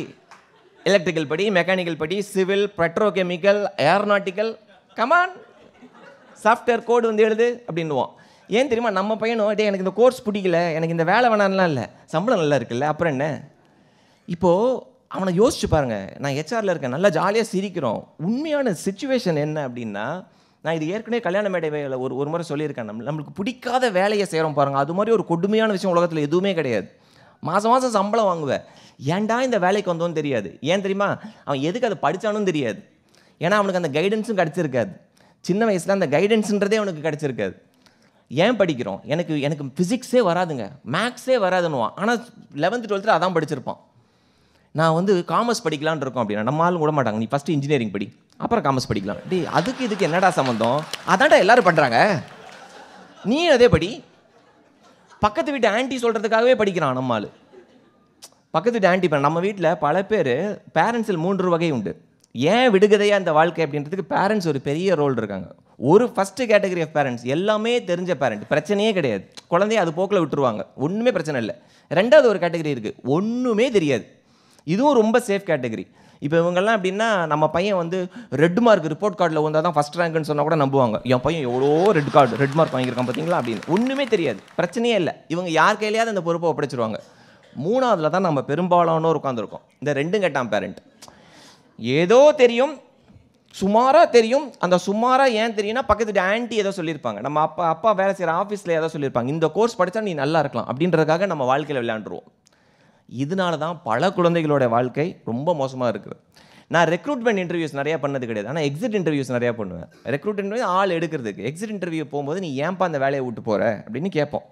எலக்ட்ரிக்கல் படி மெக்கானிக்கல் படி civil petrochemical aeronautical come on software code வந்து எழுது அப்படின்னுவோம் ஏன் தெரியுமா நம்ம பையனும் டே எனக்கு இந்த கோர்ஸ் பிடிக்கல எனக்கு இந்த வேலை வேணாம்லாம் இல்லை சம்பளம் நல்லா இருக்குல்ல அப்புறம் என்ன இப்போது அவனை யோசிச்சு பாருங்கள் நான் ஹெச்ஆரில் இருக்கேன் நல்லா ஜாலியாக சிரிக்கிறோம் உண்மையான சுச்சுவேஷன் என்ன அப்படின்னா நான் இது ஏற்கனவே கல்யாண மேடையில் ஒரு ஒரு முறை சொல்லியிருக்கேன் நம்ம நம்மளுக்கு பிடிக்காத வேலையை செய்கிறோம் பாருங்கள் அது மாதிரி ஒரு கொடுமையான விஷயம் உலகத்தில் எதுவுமே கிடையாது மாதம் மாதம் சம்பளம் வாங்குவேன் ஏன்டா இந்த வேலைக்கு வந்தோன்னு தெரியாது ஏன் தெரியுமா அவன் எதுக்கு அதை படித்தானும் தெரியாது ஏன்னா அவனுக்கு அந்த கைடன்ஸும் கிடச்சிருக்காது சின்ன வயசில் அந்த கைடன்ஸுன்றதே அவனுக்கு கிடச்சிருக்காது ஏன் படிக்கிறோம் எனக்கு எனக்கு ஃபிசிக்ஸே வராதுங்க மேக்ஸே வராதுன்னுவான் ஆனால் லெவன்த்து டுவெல்த்தில் அதான் படிச்சிருப்பான் நான் வந்து காமர்ஸ் படிக்கலான் இருக்கோம் அப்படின்னா நம்ம ஆளும் விட மாட்டாங்க நீ ஃபஸ்ட்டு இன்ஜினியரிங் படி அப்புறம் காமர்ஸ் படிக்கலாம் டே அதுக்கு இதுக்கு என்னடா சம்மந்தம் அதான்டா எல்லோரும் பண்ணுறாங்க நீ அதே படி பக்கத்து வீட்டு ஆண்டி சொல்கிறதுக்காகவே படிக்கிறான் நம்ம ஆள் பக்கத்து வீட்டு ஆண்டி நம்ம வீட்டில் பல பேர் பேரண்ட்ஸில் மூன்று வகை உண்டு ஏன் விடுகதையாக அந்த வாழ்க்கை அப்படின்றதுக்கு பேரண்ட்ஸ் ஒரு பெரிய ரோல் இருக்காங்க ஒரு ஃபஸ்ட்டு கேட்டகரி ஆஃப் பேரண்ட்ஸ் எல்லாமே தெரிஞ்ச பேரண்ட் பிரச்சனையே கிடையாது குழந்தைய அது போக்கில் விட்டுருவாங்க ஒன்றுமே பிரச்சனை இல்லை ரெண்டாவது ஒரு கேட்டகரி இருக்குது ஒன்றுமே தெரியாது இதுவும் ரொம்ப சேஃப் கேட்டகரி இப்போ இவங்கெல்லாம் அப்படின்னா நம்ம பையன் வந்து ரெட் மார்க் ரிப்போர்ட் கார்டில் வந்தால் தான் ஃபஸ்ட் ரேங்க்னு சொன்னால் கூட நம்புவாங்க என் பையன் எவ்வளோ ரெட் கார்டு ரெட் மார்க் வாங்கியிருக்கான் பார்த்தீங்களா அப்படின்னு ஒன்றுமே தெரியாது பிரச்சனையே இல்லை இவங்க யார் கையிலையாவது அந்த பொறுப்பை ஒப்படைச்சிருவாங்க மூணாவதுல தான் நம்ம பெரும்பாலானோர் உட்காந்துருக்கோம் இந்த ரெண்டும் கேட்டான் பேரண்ட் ஏதோ தெரியும் சுமாராக தெரியும் அந்த சுமாராக ஏன் தெரியும்னா பக்கத்து ஆன்ட்டி ஏதோ சொல்லியிருப்பாங்க நம்ம அப்பா அப்பா வேலை செய்கிற ஆஃபீஸில் ஏதோ சொல்லியிருப்பாங்க இந்த கோர்ஸ் படித்தா நீ நல்லா இருக்கலாம் அப்படின்றதுக்காக நம்ம வாழ்க்கையில் விளையாண்டுருவோம் இதனால தான் பல குழந்தைகளோட வாழ்க்கை ரொம்ப மோசமாக இருக்குது நான் ரெக்ரூட்மெண்ட் இன்டர்வியூஸ் நிறையா பண்ணது கிடையாது ஆனால் எக்ஸிட் இன்டர்வியூஸ் நிறையா பண்ணுவேன் ரெக்ரூட் இன்டர்வியூ ஆள் எடுக்கிறதுக்கு எக்ஸிட் இன்டர்வியூ போகும்போது நீ ஏன்பா அந்த வேலையை விட்டு போகிற அப்படின்னு கேட்போம்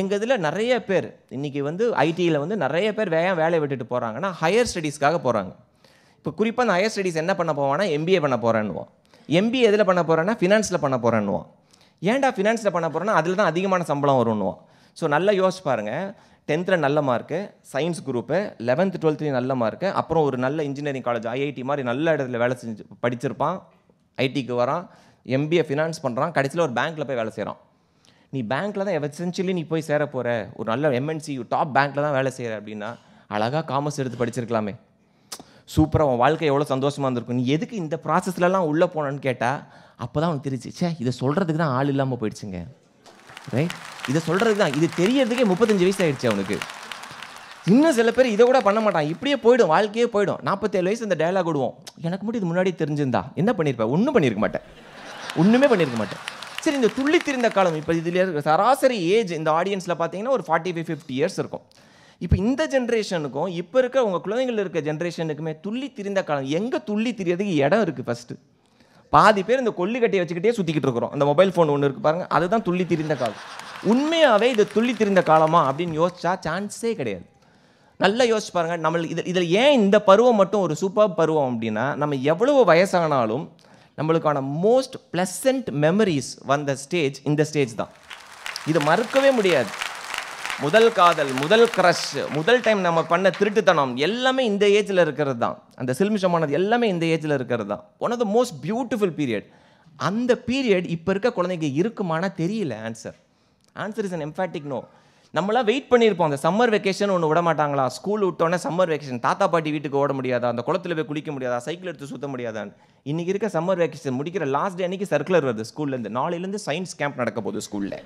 எங்கள் இதில் நிறைய பேர் இன்றைக்கி வந்து ஐடியில் வந்து நிறைய பேர் வேகம் வேலையை விட்டுட்டு போகிறாங்கன்னா ஹையர் ஸ்டடீஸ்க்காக போகிறாங்க இப்போ குறிப்பாக நான் ஹையர் ஸ்டடீஸ் என்ன பண்ண போவான்னா எம்பிஏ பண்ண போகிறேன்னுவான் எம்பிஏ எதில் பண்ண போகிறேன்னா ஃபினான்ஸில் பண்ண போகிறேன்னுவான் ஏன்டா ஃபினான்ஸில் பண்ண போகிறேன்னா அதில் தான் அதிகமான சம்பளம் வரும்னுவான் ஸோ நல்லா யோசிச்சு பாருங்கள் டென்த்தில் நல்ல மார்க்கு சயின்ஸ் குரூப்பு லெவன்த்து டுவெல்த்லேயும் நல்ல மார்க்கு அப்புறம் ஒரு நல்ல இன்ஜினியரிங் காலேஜ் ஐஐடி மாதிரி நல்ல இடத்துல வேலை செஞ்சு படிச்சிருப்பான் ஐடிக்கு வரான் எம்பிஏ ஃபினான்ஸ் பண்ணுறான் கடைசியில் ஒரு பேங்க்கில் போய் வேலை செய்கிறான் நீ பேங்க்கில் தான் எவெசென்ஷியலி நீ போய் சேர போகிற ஒரு நல்ல எம்என்சி டாப் பேங்க்கில் தான் வேலை செய்கிற அப்படின்னா அழகாக காமர்ஸ் எடுத்து படிச்சிருக்கலாமே சூப்பராக உன் வாழ்க்கை எவ்வளோ சந்தோஷமாக இருந்திருக்கும் நீ எதுக்கு இந்த ப்ராசஸ்லலாம் உள்ளே போனேன்னு கேட்டால் அப்போ தான் அவனுக்கு தெரிஞ்சு சே இதை சொல்கிறதுக்கு தான் ஆள் இல்லாமல் போயிடுச்சுங்க ரைட் இதை சொல்கிறதுக்கு தான் இது தெரியறதுக்கே முப்பத்தஞ்சு வயசு ஆகிடுச்சு அவனுக்கு இன்னும் சில பேர் இதை கூட பண்ண மாட்டான் இப்படியே போயிடும் வாழ்க்கையே போயிடும் நாற்பத்தேழு வயசு இந்த டைலாக் விடுவோம் எனக்கு மட்டும் இது முன்னாடியே தெரிஞ்சிருந்தா என்ன பண்ணியிருப்பேன் ஒன்றும் பண்ணியிருக்க மாட்டேன் ஒன்றுமே பண்ணியிருக்க மாட்டேன் சரி இந்த துள்ளி திரிந்த காலம் இப்போ இதில் சராசரி ஏஜ் இந்த ஆடியன்ஸில் பார்த்தீங்கன்னா ஒரு ஃபார்ட்டி ஃபைவ் ஃபிஃப்டி இயர்ஸ் இருக்கும் இப்போ இந்த ஜென்ரேஷனுக்கும் இப்போ இருக்க உங்கள் குழந்தைகள் இருக்க ஜென்ரேஷனுக்குமே துள்ளி திரிந்த காலம் எங்கே துள்ளி திரியதுக்கு இடம் இருக்குது ஃபஸ்ட்டு பாதி பேர் இந்த கொல்லிக்கட்டையை வச்சுக்கிட்டே சுற்றிக்கிட்டு இருக்கிறோம் இந்த மொபைல் ஃபோன் ஒன்று இருக்குது பாருங்கள் அதுதான் துள்ளி திரிந்த காலம் உண்மையாகவே இது துள்ளி திரிந்த காலமா அப்படின்னு யோசிச்சா சான்ஸே கிடையாது நல்லா யோசிச்சு பாருங்கள் நம்மளுக்கு இது இதில் ஏன் இந்த பருவம் மட்டும் ஒரு சூப்பர் பருவம் அப்படின்னா நம்ம எவ்வளவு வயசானாலும் நம்மளுக்கான மோஸ்ட் ப்ளசண்ட் மெமரிஸ் வந்த ஸ்டேஜ் இந்த ஸ்டேஜ் தான் இது மறுக்கவே முடியாது முதல் காதல் முதல் க்ரஷ் முதல் டைம் நம்ம பண்ண திருட்டுத்தனம் எல்லாமே இந்த ஏஜில் இருக்கிறது தான் அந்த சில்மிஷமானது எல்லாமே இந்த ஏஜில் இருக்கிறது தான் one of the most beautiful period அந்த பீரியட் இப்போ இருக்க குழந்தைங்க இருக்குமானா தெரியல answer answer is an emphatic no நம்மளாம் வெயிட் பண்ணியிருப்போம் அந்த சம்மர் வெக்கேஷன் ஒன்று விட மாட்டாங்களா ஸ்கூல் விட்டோன்னே சம்மர் வெக்கேஷன் தாத்தா பாட்டி வீட்டுக்கு ஓட முடியாதா அந்த குளத்தில் போய் குளிக்க முடியாதா சைக்கிள் எடுத்து சுற்ற முடியாதான்னு இன்றைக்கி இருக்க சம்மர் வெக்கேஷன் முடிக்கிற லாஸ்ட் டே அன்றைக்கி சர்க்குலர் வருது ஸ்கூல்லேருந்து நாளையிலேருந்து சயின்ஸ் கேம்ப் நடக்க போகுது ஸ்கூலில்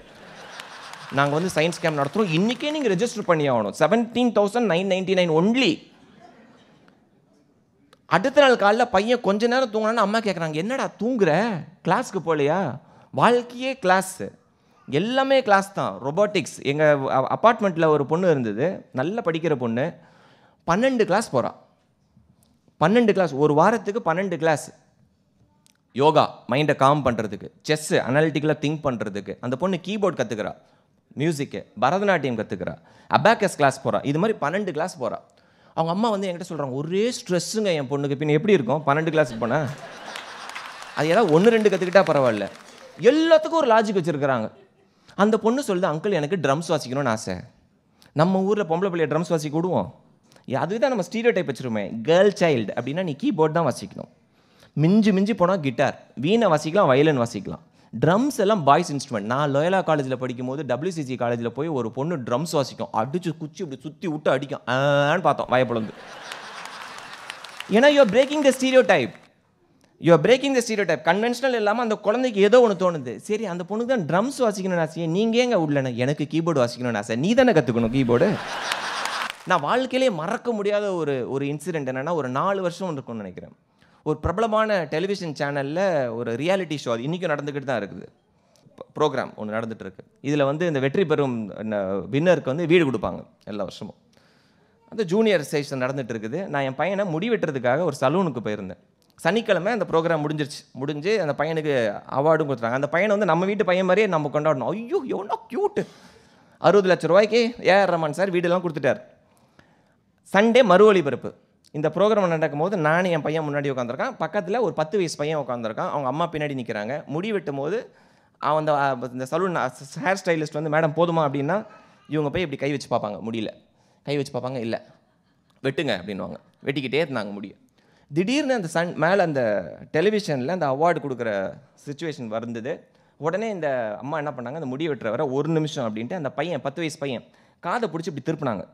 நாங்கள் வந்து சயின்ஸ் கேம்ப் நடத்துகிறோம் இன்றைக்கே நீங்கள் ரெஜிஸ்டர் பண்ணி ஆகணும் seventeen thousand nine ninety nine only அடுத்த நாள் காலைல பையன் கொஞ்ச நேரம் தூங்கினான்னு அம்மா கேட்குறாங்க என்னடா தூங்குற கிளாஸ்க்கு போகலையா வாழ்க்கையே கிளாஸு எல்லாமே கிளாஸ் தான் ரொபோட்டிக்ஸ் எங்கள் அப்பார்ட்மெண்ட்டில் ஒரு பொண்ணு இருந்தது நல்ல படிக்கிற பொண்ணு பன்னெண்டு கிளாஸ் போகிறான் பன்னெண்டு கிளாஸ் ஒரு வாரத்துக்கு பன்னெண்டு கிளாஸ் யோகா மைண்டை காம் பண்ணுறதுக்கு செஸ்ஸு அனாலிட்டிக்கலாக திங்க் பண்ணுறதுக்கு அந்த பொண்ணு கீபோர்ட் கற்றுக்கிறா மியூசிக்கு பரதநாட்டியம் கற்றுக்குறா அபாக்கஸ் கிளாஸ் போகிறா இது மாதிரி பன்னெண்டு கிளாஸ் போகிறா அவங்க அம்மா வந்து என்கிட்ட சொல்கிறாங்க ஒரே ஸ்ட்ரெஸ்ஸுங்க என் பொண்ணுக்கு பின் எப்படி இருக்கும் பன்னெண்டு கிளாஸுக்கு போனால் அது ஏதாவது ஒன்று ரெண்டு கற்றுக்கிட்டா பரவாயில்ல எல்லாத்துக்கும் ஒரு லாஜிக் வச்சுருக்கிறாங்க அந்த பொண்ணு சொல்லுது அங்கிள் எனக்கு ட்ரம்ஸ் வாசிக்கணும்னு ஆசை நம்ம ஊரில் பொம்பளை பிள்ளைய ட்ரம்ஸ் வாசிக்க விடுவோம் தான் நம்ம ஸ்டீரியோ டைப் வச்சுருமே கேர்ள் சைல்டு அப்படின்னா நீ கீபோர்ட் தான் வாசிக்கணும் மிஞ்சி மிஞ்சி போனால் கிட்டார் வீணை வாசிக்கலாம் வயலின் வாசிக்கலாம் ட்ரம்ஸ் எல்லாம் பாய்ஸ் இன்ஸ்ட்ருமெண்ட் நான் லோயலா காலேஜில் படிக்கும்போது டபிள்யூசிசி காலேஜில் போய் ஒரு பொண்ணு ட்ரம்ஸ் வாசிக்கும் அடிச்சு குச்சி இப்படி சுற்றி விட்டு அடிக்கும் ஆன்னு பார்த்தோம் வயப்புலந்து ஏன்னா you're breaking the stereotype you're breaking the stereotype conventional இல்லாமல் அந்த குழந்தைக்கு ஏதோ ஒன்று தோணுது சரி அந்த பொண்ணுக்கு தான் ட்ரம்ஸ் வாசிக்கணும்னு ஆசையே நீங்கள் ஏங்க உள்ள எனக்கு கீபோர்டு வாசிக்கணும்னு ஆசை நீ தானே கற்றுக்கணும் கீபோர்டு நான் வாழ்க்கையிலே மறக்க முடியாத ஒரு ஒரு இன்சிடெண்ட் என்னென்னா ஒரு நாலு வருஷம் இருக்கும்னு நினைக்கிறேன் ஒரு பிரபலமான டெலிவிஷன் சேனலில் ஒரு ரியாலிட்டி ஷோ அது இன்றைக்கும் நடந்துக்கிட்டு தான் இருக்குது ப்ரோக்ராம் ஒன்று நடந்துகிட்ருக்கு இதில் வந்து இந்த வெற்றி பெறும் வின்னருக்கு வந்து வீடு கொடுப்பாங்க எல்லா வருஷமும் அந்த ஜூனியர் செஷன் நடந்துகிட்டு இருக்குது நான் என் பையனை முடி வெட்டுறதுக்காக ஒரு சலூனுக்கு போயிருந்தேன் சனிக்கிழமை அந்த ப்ரோக்ராம் முடிஞ்சிருச்சு முடிஞ்சு அந்த பையனுக்கு அவார்டும் கொடுத்துறாங்க அந்த பையனை வந்து நம்ம வீட்டு பையன் மாதிரியே நம்ம கொண்டாடணும் ஐயோ எவ்வளோ க்யூட்டு அறுபது லட்ச ரூபாய்க்கு ஏஆர் ரமான் சார் வீடெல்லாம் கொடுத்துட்டார் சண்டே மறு ஒளிபரப்பு இந்த ப்ரோக்ராம் நடக்கும்போது நான் என் பையன் முன்னாடி உட்காந்துருக்கான் பக்கத்தில் ஒரு பத்து வயசு பையன் உட்காந்துருக்கான் அவங்க அம்மா பின்னாடி நிற்கிறாங்க முடி வெட்டும் போது அவன் இந்த சலூன் ஹேர் ஸ்டைலிஸ்ட் வந்து மேடம் போதுமா அப்படின்னா இவங்க போய் இப்படி கை வச்சு பார்ப்பாங்க முடியல கை வச்சு பார்ப்பாங்க இல்லை வெட்டுங்க அப்படின்வாங்க வெட்டிக்கிட்டே இருந்தாங்க முடியும் திடீர்னு அந்த சன் மேலே அந்த டெலிவிஷனில் அந்த அவார்டு கொடுக்குற சுச்சுவேஷன் வந்தது உடனே இந்த அம்மா என்ன பண்ணாங்க அந்த முடி வெட்டுறவரை ஒரு நிமிஷம் அப்படின்ட்டு அந்த பையன் பத்து வயசு பையன் காதை பிடிச்சி இப்படி திருப்பினாங்க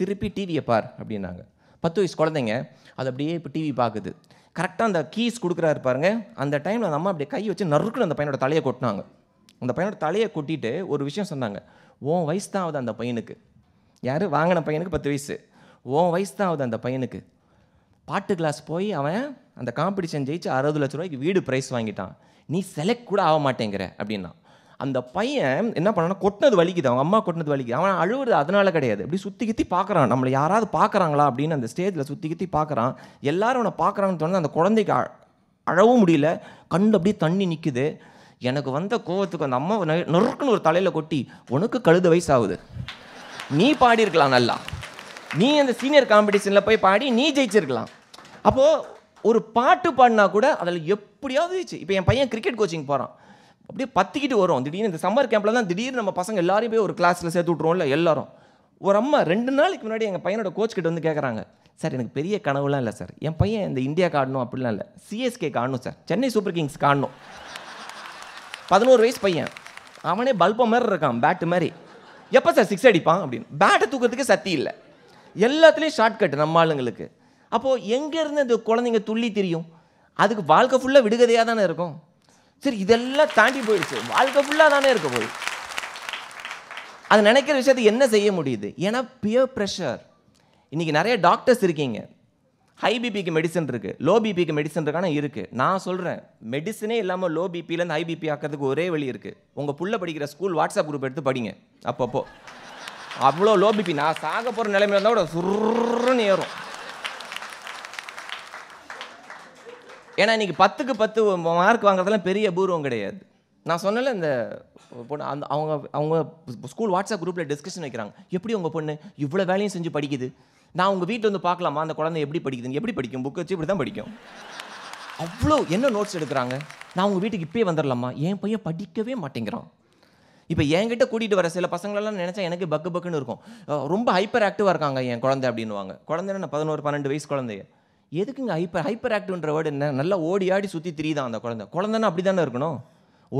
திருப்பி டிவியை பார் அப்படின்னாங்க பத்து வயசு குழந்தைங்க அது அப்படியே இப்போ டிவி பார்க்குது கரெக்டாக அந்த கீஸ் கொடுக்குறாரு பாருங்க அந்த டைமில் அந்த அம்மா அப்படியே கை வச்சு நறுக்குன்னு அந்த பையனோட தலையை கொட்டினாங்க அந்த பையனோட தலையை கொட்டிட்டு ஒரு விஷயம் சொன்னாங்க ஓன் வயசு தான் ஆகுது அந்த பையனுக்கு யார் வாங்கின பையனுக்கு பத்து வயசு ஓன் வயசு தான் ஆகுது அந்த பையனுக்கு பாட்டு கிளாஸ் போய் அவன் அந்த காம்படிஷன் ஜெயிச்சு அறுபது லட்ச ரூபாய்க்கு வீடு ப்ரைஸ் வாங்கிட்டான் நீ செலக்ட் கூட ஆக மாட்டேங்கிற அப்படின்னா அந்த பையன் என்ன பண்ணான்னா கொட்டினது வலிக்குது அவங்க அம்மா கொட்டினது வலிக்குது அவன் அழுவுறது அதனால கிடையாது அப்படி சுற்றி கித்தி பார்க்குறான் நம்மளை யாராவது பார்க்குறாங்களா அப்படின்னு அந்த ஸ்டேஜில் சுற்றி கித்தி பார்க்குறான் எல்லாரும் அவனை பார்க்குறாங்கன்னு அந்த குழந்தைக்கு அழவும் முடியல கண்டு அப்படியே தண்ணி நிற்குது எனக்கு வந்த கோவத்துக்கு அந்த அம்மாவை நொறுக்குன்னு ஒரு தலையில் கொட்டி உனக்கு கழுத வயசாகுது நீ பாடியிருக்கலாம் நல்லா நீ அந்த சீனியர் காம்படிஷனில் போய் பாடி நீ ஜெயிச்சிருக்கலாம் அப்போது ஒரு பாட்டு பாடினா கூட அதில் எப்படியாவது இப்போ என் பையன் கிரிக்கெட் கோச்சிங் போகிறான் அப்படியே பத்திக்கிட்டு வரும் திடீர்னு இந்த சம்மர் கேம்பில் தான் திடீர்னு நம்ம பசங்க எல்லாரையும் போய் ஒரு கிளாஸில் சேர்த்து விட்ருவோம்ல எல்லாரும் ஒரு அம்மா ரெண்டு நாளைக்கு முன்னாடி எங்கள் பையனோட கோச் கிட்ட வந்து கேட்குறாங்க சார் எனக்கு பெரிய கனவுலாம் இல்லை சார் என் பையன் இந்த இந்தியா காடணும் அப்படிலாம் இல்லை சிஎஸ்கே காணும் சார் சென்னை சூப்பர் கிங்ஸ் காணும் பதினோரு வயசு பையன் அவனே பல்பம் மாதிரி இருக்கான் பேட்டு மாதிரி எப்போ சார் சிக்ஸ் அடிப்பான் அப்படின்னு பேட்டை தூக்கிறதுக்கு சத்தி இல்லை எல்லாத்துலேயும் ஷார்ட் நம்ம ஆளுங்களுக்கு அப்போது எங்கேருந்து இந்த குழந்தைங்க துள்ளி தெரியும் அதுக்கு வாழ்க்கை ஃபுல்லாக விடுகதையாக தானே இருக்கும் சரி இதெல்லாம் தாண்டி போயிடுச்சு வாழ்க்கை ஃபுல்லாக தானே இருக்க போய் அது நினைக்கிற விஷயத்த என்ன செய்ய முடியுது ஏன்னா பியர் ப்ரெஷர் இன்றைக்கி நிறைய டாக்டர்ஸ் இருக்கீங்க ஹை பிபிக்கு மெடிசன் இருக்குது லோ பிபிக்கு மெடிசன் இருக்கான இருக்குது நான் சொல்கிறேன் மெடிசனே இல்லாமல் லோ பிபிலேருந்து ஹை பிபி ஆக்கிறதுக்கு ஒரே வழி இருக்குது உங்கள் புள்ள படிக்கிற ஸ்கூல் வாட்ஸ்அப் குரூப் எடுத்து படிங்க அப்பப்போ அவ்வளோ லோ பிபி நான் சாக போகிற நிலைமையில இருந்தால் கூட சுருன்னு ஏறும் ஏன்னா இன்றைக்கி பத்துக்கு பத்து மார்க் வாங்குறதுலாம் பெரிய பூர்வம் கிடையாது நான் சொன்னல இந்த பொண்ணு அந்த அவங்க அவங்க ஸ்கூல் வாட்ஸ்அப் குரூப்பில் டிஸ்கஷன் வைக்கிறாங்க எப்படி உங்கள் பொண்ணு இவ்வளோ வேலையும் செஞ்சு படிக்குது நான் உங்கள் வீட்டில் வந்து பார்க்கலாமா அந்த குழந்தை எப்படி படிக்குதுன்னு எப்படி படிக்கும் புக் வச்சு இப்படி தான் படிக்கும் அவ்வளோ என்ன நோட்ஸ் எடுக்கிறாங்க நான் உங்கள் வீட்டுக்கு இப்போயே வந்துடலாமா என் பையன் படிக்கவே மாட்டேங்கிறான் இப்போ என்கிட்ட கூட்டிகிட்டு வர சில பசங்களெல்லாம் நினச்சா எனக்கு பக்கு பக்குன்னு இருக்கும் ரொம்ப ஹைப்பர் ஆக்டிவாக இருக்காங்க என் குழந்தை அப்படின்வாங்க குழந்தைன்னா பதினோரு பன்னெண்டு வயசு குழந்தைய எதுக்குங்க ஹைப்பர் ஹைப்பர் ஆக்டிவ்ன்ற வேர்டு என்ன நல்லா ஓடி ஆடி சுற்றி திரியுதான் அந்த குழந்தை குழந்தைன்னா அப்படி தானே இருக்கணும்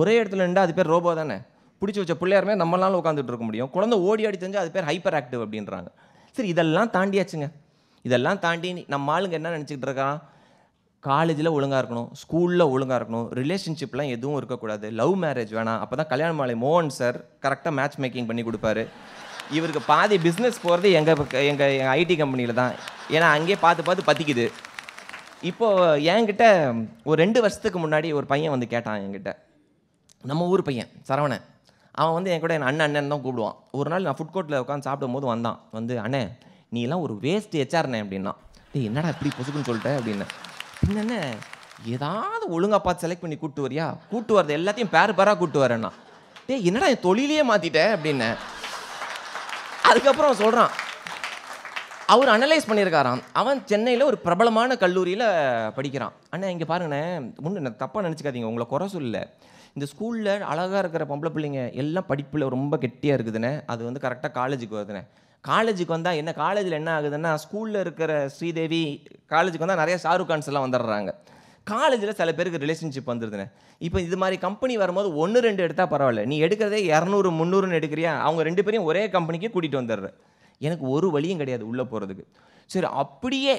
ஒரே இடத்துல இருந்தால் அது பேர் ரோபோ தானே பிடிச்சி வச்ச பிள்ளையாருமே நம்மளால உட்காந்துட்டு இருக்க முடியும் குழந்தை ஓடி ஆடி தெரிஞ்சு அது பேர் ஹைப்பர் ஆக்டிவ் அப்படின்றாங்க சரி இதெல்லாம் தாண்டியாச்சுங்க இதெல்லாம் தாண்டி நம்ம ஆளுங்க என்ன நினச்சிக்கிட்டு இருக்கான் காலேஜில் ஒழுங்காக இருக்கணும் ஸ்கூலில் ஒழுங்காக இருக்கணும் ரிலேஷன்ஷிப்லாம் எதுவும் இருக்கக்கூடாது லவ் மேரேஜ் வேணாம் அப்போ தான் கல்யாண மாலை மோகன் சார் கரெக்டாக மேட்ச் மேக்கிங் பண்ணி கொடுப்பாரு இவருக்கு பாதி பிஸ்னஸ் போகிறது எங்கள் எங்கள் எங்கள் ஐடி கம்பெனியில் தான் ஏன்னா அங்கேயே பார்த்து பார்த்து பற்றிக்குது இப்போது என்கிட்ட ஒரு ரெண்டு வருஷத்துக்கு முன்னாடி ஒரு பையன் வந்து கேட்டான் என்கிட்ட நம்ம ஊர் பையன் சரவணன் அவன் வந்து என் கூட என் அண்ணன் அண்ணன் தான் கூப்பிடுவான் ஒரு நாள் நான் ஃபுட் கோர்ட்டில் உட்காந்து சாப்பிடும் போது வந்தான் வந்து அண்ணே நீ எல்லாம் ஒரு வேஸ்ட் ஹெச்ஆர்ண்ணே அப்படின்னா டேய் என்னடா இப்படி பொசுக்குன்னு சொல்லிட்டேன் அப்படின்னு பின்னே ஏதாவது ஒழுங்காக பார்த்து செலக்ட் பண்ணி கூப்பிட்டு வரியா கூப்பிட்டு வரது எல்லாத்தையும் பேர் பேராக கூப்பிட்டு வரேன்னா டேய் என்னடா என் தொழிலே மாற்றிட்டேன் அப்படின்னேன் அதுக்கப்புறம் அவன் சொல்கிறான் அவர் அனலைஸ் பண்ணியிருக்காராம் அவன் சென்னையில் ஒரு பிரபலமான கல்லூரியில் படிக்கிறான் அண்ணா இங்கே பாருங்கண்ணே ஒன்று தப்பாக நினச்சிக்காதீங்க உங்களை குறை சொல்ல இந்த ஸ்கூலில் அழகாக இருக்கிற பொம்பளை பிள்ளைங்க எல்லாம் படிப்பில் ரொம்ப கெட்டியாக இருக்குதுண்ணே அது வந்து கரெக்டாக காலேஜுக்கு வருதுண்ணே காலேஜுக்கு வந்தால் என்ன காலேஜில் என்ன ஆகுதுன்னா ஸ்கூலில் இருக்கிற ஸ்ரீதேவி காலேஜுக்கு வந்தால் நிறைய ஷாருக் கான்ஸ் எல்லாம் வந்துடுறாங்க காலேஜில் சில பேருக்கு ரிலேஷன்ஷிப் வந்துருதுண்ணே இப்போ இது மாதிரி கம்பெனி வரும்போது ஒன்று ரெண்டு எடுத்தால் பரவாயில்ல நீ எடுக்கிறதே இரநூறு முந்நூறுன்னு எடுக்கிறியா அவங்க ரெண்டு பேரையும் ஒரே கம்பெனிக்கே கூட்டிகிட்டு வந்துடுறேன் எனக்கு ஒரு வழியும் கிடையாது உள்ளே போகிறதுக்கு சரி அப்படியே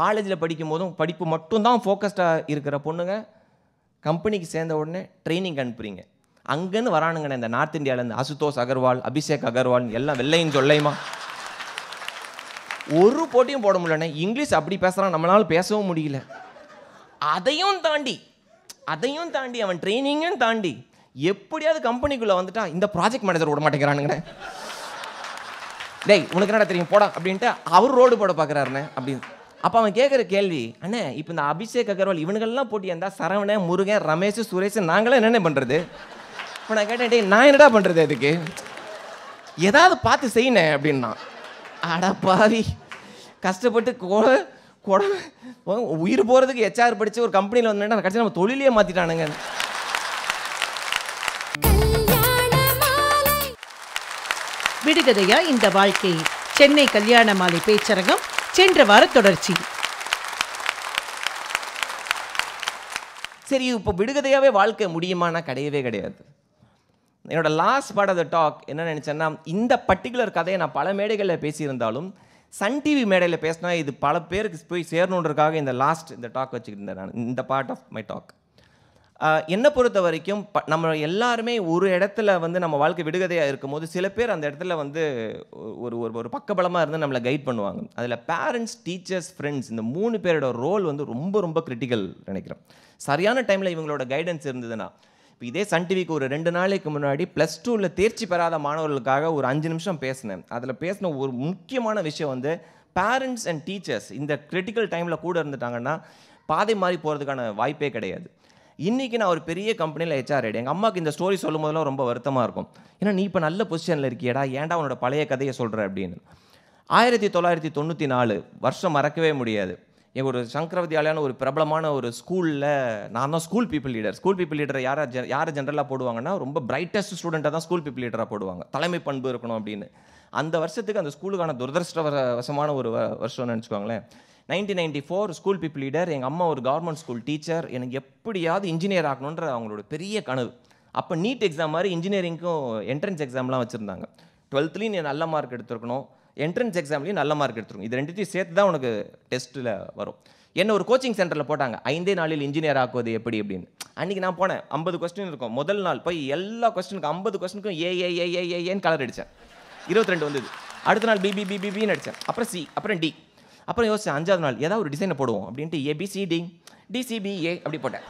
காலேஜில் படிக்கும் போதும் படிப்பு மட்டும்தான் ஃபோக்கஸ்டாக இருக்கிற பொண்ணுங்க கம்பெனிக்கு சேர்ந்த உடனே ட்ரைனிங் அனுப்புறீங்க அங்கேருந்து வரானுங்கண்ணே இந்த நார்த் இந்தியாவிலேருந்து அசுதோஷ் அகர்வால் அபிஷேக் அகர்வால் எல்லாம் வெள்ளையும் சொல்லையுமா ஒரு போட்டியும் போட முடியலண்ணே இங்கிலீஷ் அப்படி பேசுகிறான் நம்மளால பேசவும் முடியல அதையும் தாண்டி அதையும் தாண்டி அவன் ட்ரைனிங்கும் தாண்டி எப்படியாவது கம்பெனிக்குள்ளே வந்துட்டா இந்த ப்ராஜெக்ட் மேனேஜர் விட மாட்டேங்கிறானுங்கண்ணே டேய் உனக்கு என்னடா தெரியும் போடா அப்படின்ட்டு அவர் ரோடு போட பார்க்குறாருண்ணே அப்படின்னு அப்போ அவன் கேட்குற கேள்வி அண்ணே இப்போ இந்த அபிஷேக் அகர்வால் இவனுங்கள்லாம் போட்டி இருந்தால் சரவண முருகன் ரமேஷ் சுரேஷ் நாங்களாம் என்னென்ன பண்ணுறது இப்போ நான் கேட்டேன் டேய் நான் என்னடா பண்ணுறது அதுக்கு ஏதாவது பார்த்து செய்யினேன் அப்படின்னா பாவி கஷ்டப்பட்டு கோ குடவை உயிர் போகிறதுக்கு ஹெச்ஆர் படித்து ஒரு கம்பெனியில் வந்தேன்னா கடைசி நம்ம தொழிலே மாற்றிட்டானுங்க விடுகதையா இந்த வாழ்க்கை சென்னை கல்யாண மாலை பேச்சரங்கம் சென்ற வார தொடர்ச்சி சரி இப்போ விடுகதையாகவே வாழ்க்கை முடியுமானா கிடையவே கிடையாது என்னோடய last part of the talk என்ன நினச்சேன்னா இந்த பர்டிகுலர் கதையை நான் பல மேடைகளில் பேசியிருந்தாலும் சன் டிவி மேடையில் பேசினா இது பல பேருக்கு போய் சேரணுன்றதுக்காக இந்த லாஸ்ட் இந்த டாக் வச்சுக்கிட்டு இருந்தேன் நான் இந்த பார்ட் ஆஃப் மை டாக் என்னை பொறுத்த வரைக்கும் ப நம்ம எல்லாருமே ஒரு இடத்துல வந்து நம்ம வாழ்க்கை விடுகதையாக இருக்கும்போது சில பேர் அந்த இடத்துல வந்து ஒரு ஒரு ஒரு பக்கபலமாக இருந்து நம்மளை கைட் பண்ணுவாங்க அதில் பேரண்ட்ஸ் டீச்சர்ஸ் ஃப்ரெண்ட்ஸ் இந்த மூணு பேரோட ரோல் வந்து ரொம்ப ரொம்ப கிரிட்டிக்கல் நினைக்கிறோம் சரியான டைமில் இவங்களோட கைடன்ஸ் இருந்ததுன்னா இப்போ இதே சன் டிவிக்கு ஒரு ரெண்டு நாளைக்கு முன்னாடி ப்ளஸ் டூவில் தேர்ச்சி பெறாத மாணவர்களுக்காக ஒரு அஞ்சு நிமிஷம் பேசினேன் அதில் பேசின ஒரு முக்கியமான விஷயம் வந்து பேரண்ட்ஸ் அண்ட் டீச்சர்ஸ் இந்த கிரிட்டிக்கல் டைமில் கூட இருந்துட்டாங்கன்னா பாதை மாறி போகிறதுக்கான வாய்ப்பே கிடையாது இன்றைக்கி நான் ஒரு பெரிய கம்பெனியில் ஹெச்ஆர் ஆகிடு எங்கள் அம்மாவுக்கு இந்த ஸ்டோரி சொல்லும் போதெல்லாம் ரொம்ப வருத்தமாக இருக்கும் ஏன்னா நீ இப்போ நல்ல பொசிஷனில் இருக்கியடா ஏன்டா உன்னோட பழைய கதையை சொல்கிற அப்படின்னு ஆயிரத்தி தொள்ளாயிரத்தி தொண்ணூற்றி நாலு வருஷம் மறக்கவே முடியாது எங்கள் ஒரு சங்கரவதியாலான ஒரு பிரபலமான ஒரு ஸ்கூலில் நான் தான் school people leader school people லீடரை யாரை ஜெ யாரை ஜென்ரலாக போடுவாங்கன்னா ரொம்ப பிரைட்டஸ்ட் ஸ்டூடெண்ட்டாக தான் ஸ்கூல் பீப்புள் லீடராக போடுவாங்க தலைமை பண்பு இருக்கணும் அப்படின்னு அந்த வருஷத்துக்கு அந்த ஸ்கூலுக்கான வசமான ஒரு வருஷம்னு நினச்சிக்கோங்களேன் nineteen ninety four school people leader எங்கள் அம்மா ஒரு கவர்மெண்ட் ஸ்கூல் டீச்சர் எனக்கு எப்படியாவது இன்ஜினியர் ஆகணுன்ற அவங்களோட பெரிய கனவு அப்போ நீட் எக்ஸாம் மாதிரி இன்ஜினியரிங்க்கும் என்ட்ரன்ஸ் எக்ஸாம்லாம் வச்சுருந்தாங்க டுவெல்த்லேயும் நீ நல்ல மார்க் எடுத்துருக்கணும் என்ட்ரன்ஸ் எக்ஸாம்லேயும் நல்ல மார்க் எடுத்துருக்கும் இது ரெண்டுத்தையும் சேர்த்து தான் உனக்கு டெஸ்ட்டில் வரும் என்ன ஒரு கோச்சிங் சென்டரில் போட்டாங்க ஐந்தே நாளில் இன்ஜினியர் ஆக்குவது எப்படி அப்படின்னு அன்றைக்கி நான் போனேன் ஐம்பது கொஸ்டின் இருக்கும் முதல் நாள் போய் எல்லா கொஸ்டினுக்கும் ஐம்பது கொஸ்டினுக்கும் ஏ ஏ ஏ ஏ ஏன்னு கலர் அடித்தேன் இருபத்தி ரெண்டு வந்தது அடுத்த நாள் பிபி பிபிபின்னு அடித்தேன் அப்புறம் சி அப்புறம் டி அப்புறம் யோசிச்சேன் அஞ்சாவது நாள் ஏதாவது ஒரு டிசைனை போடுவோம் அப்படின்ட்டு ஏபிசிடி டிசிபிஏ அப்படி போட்டேன்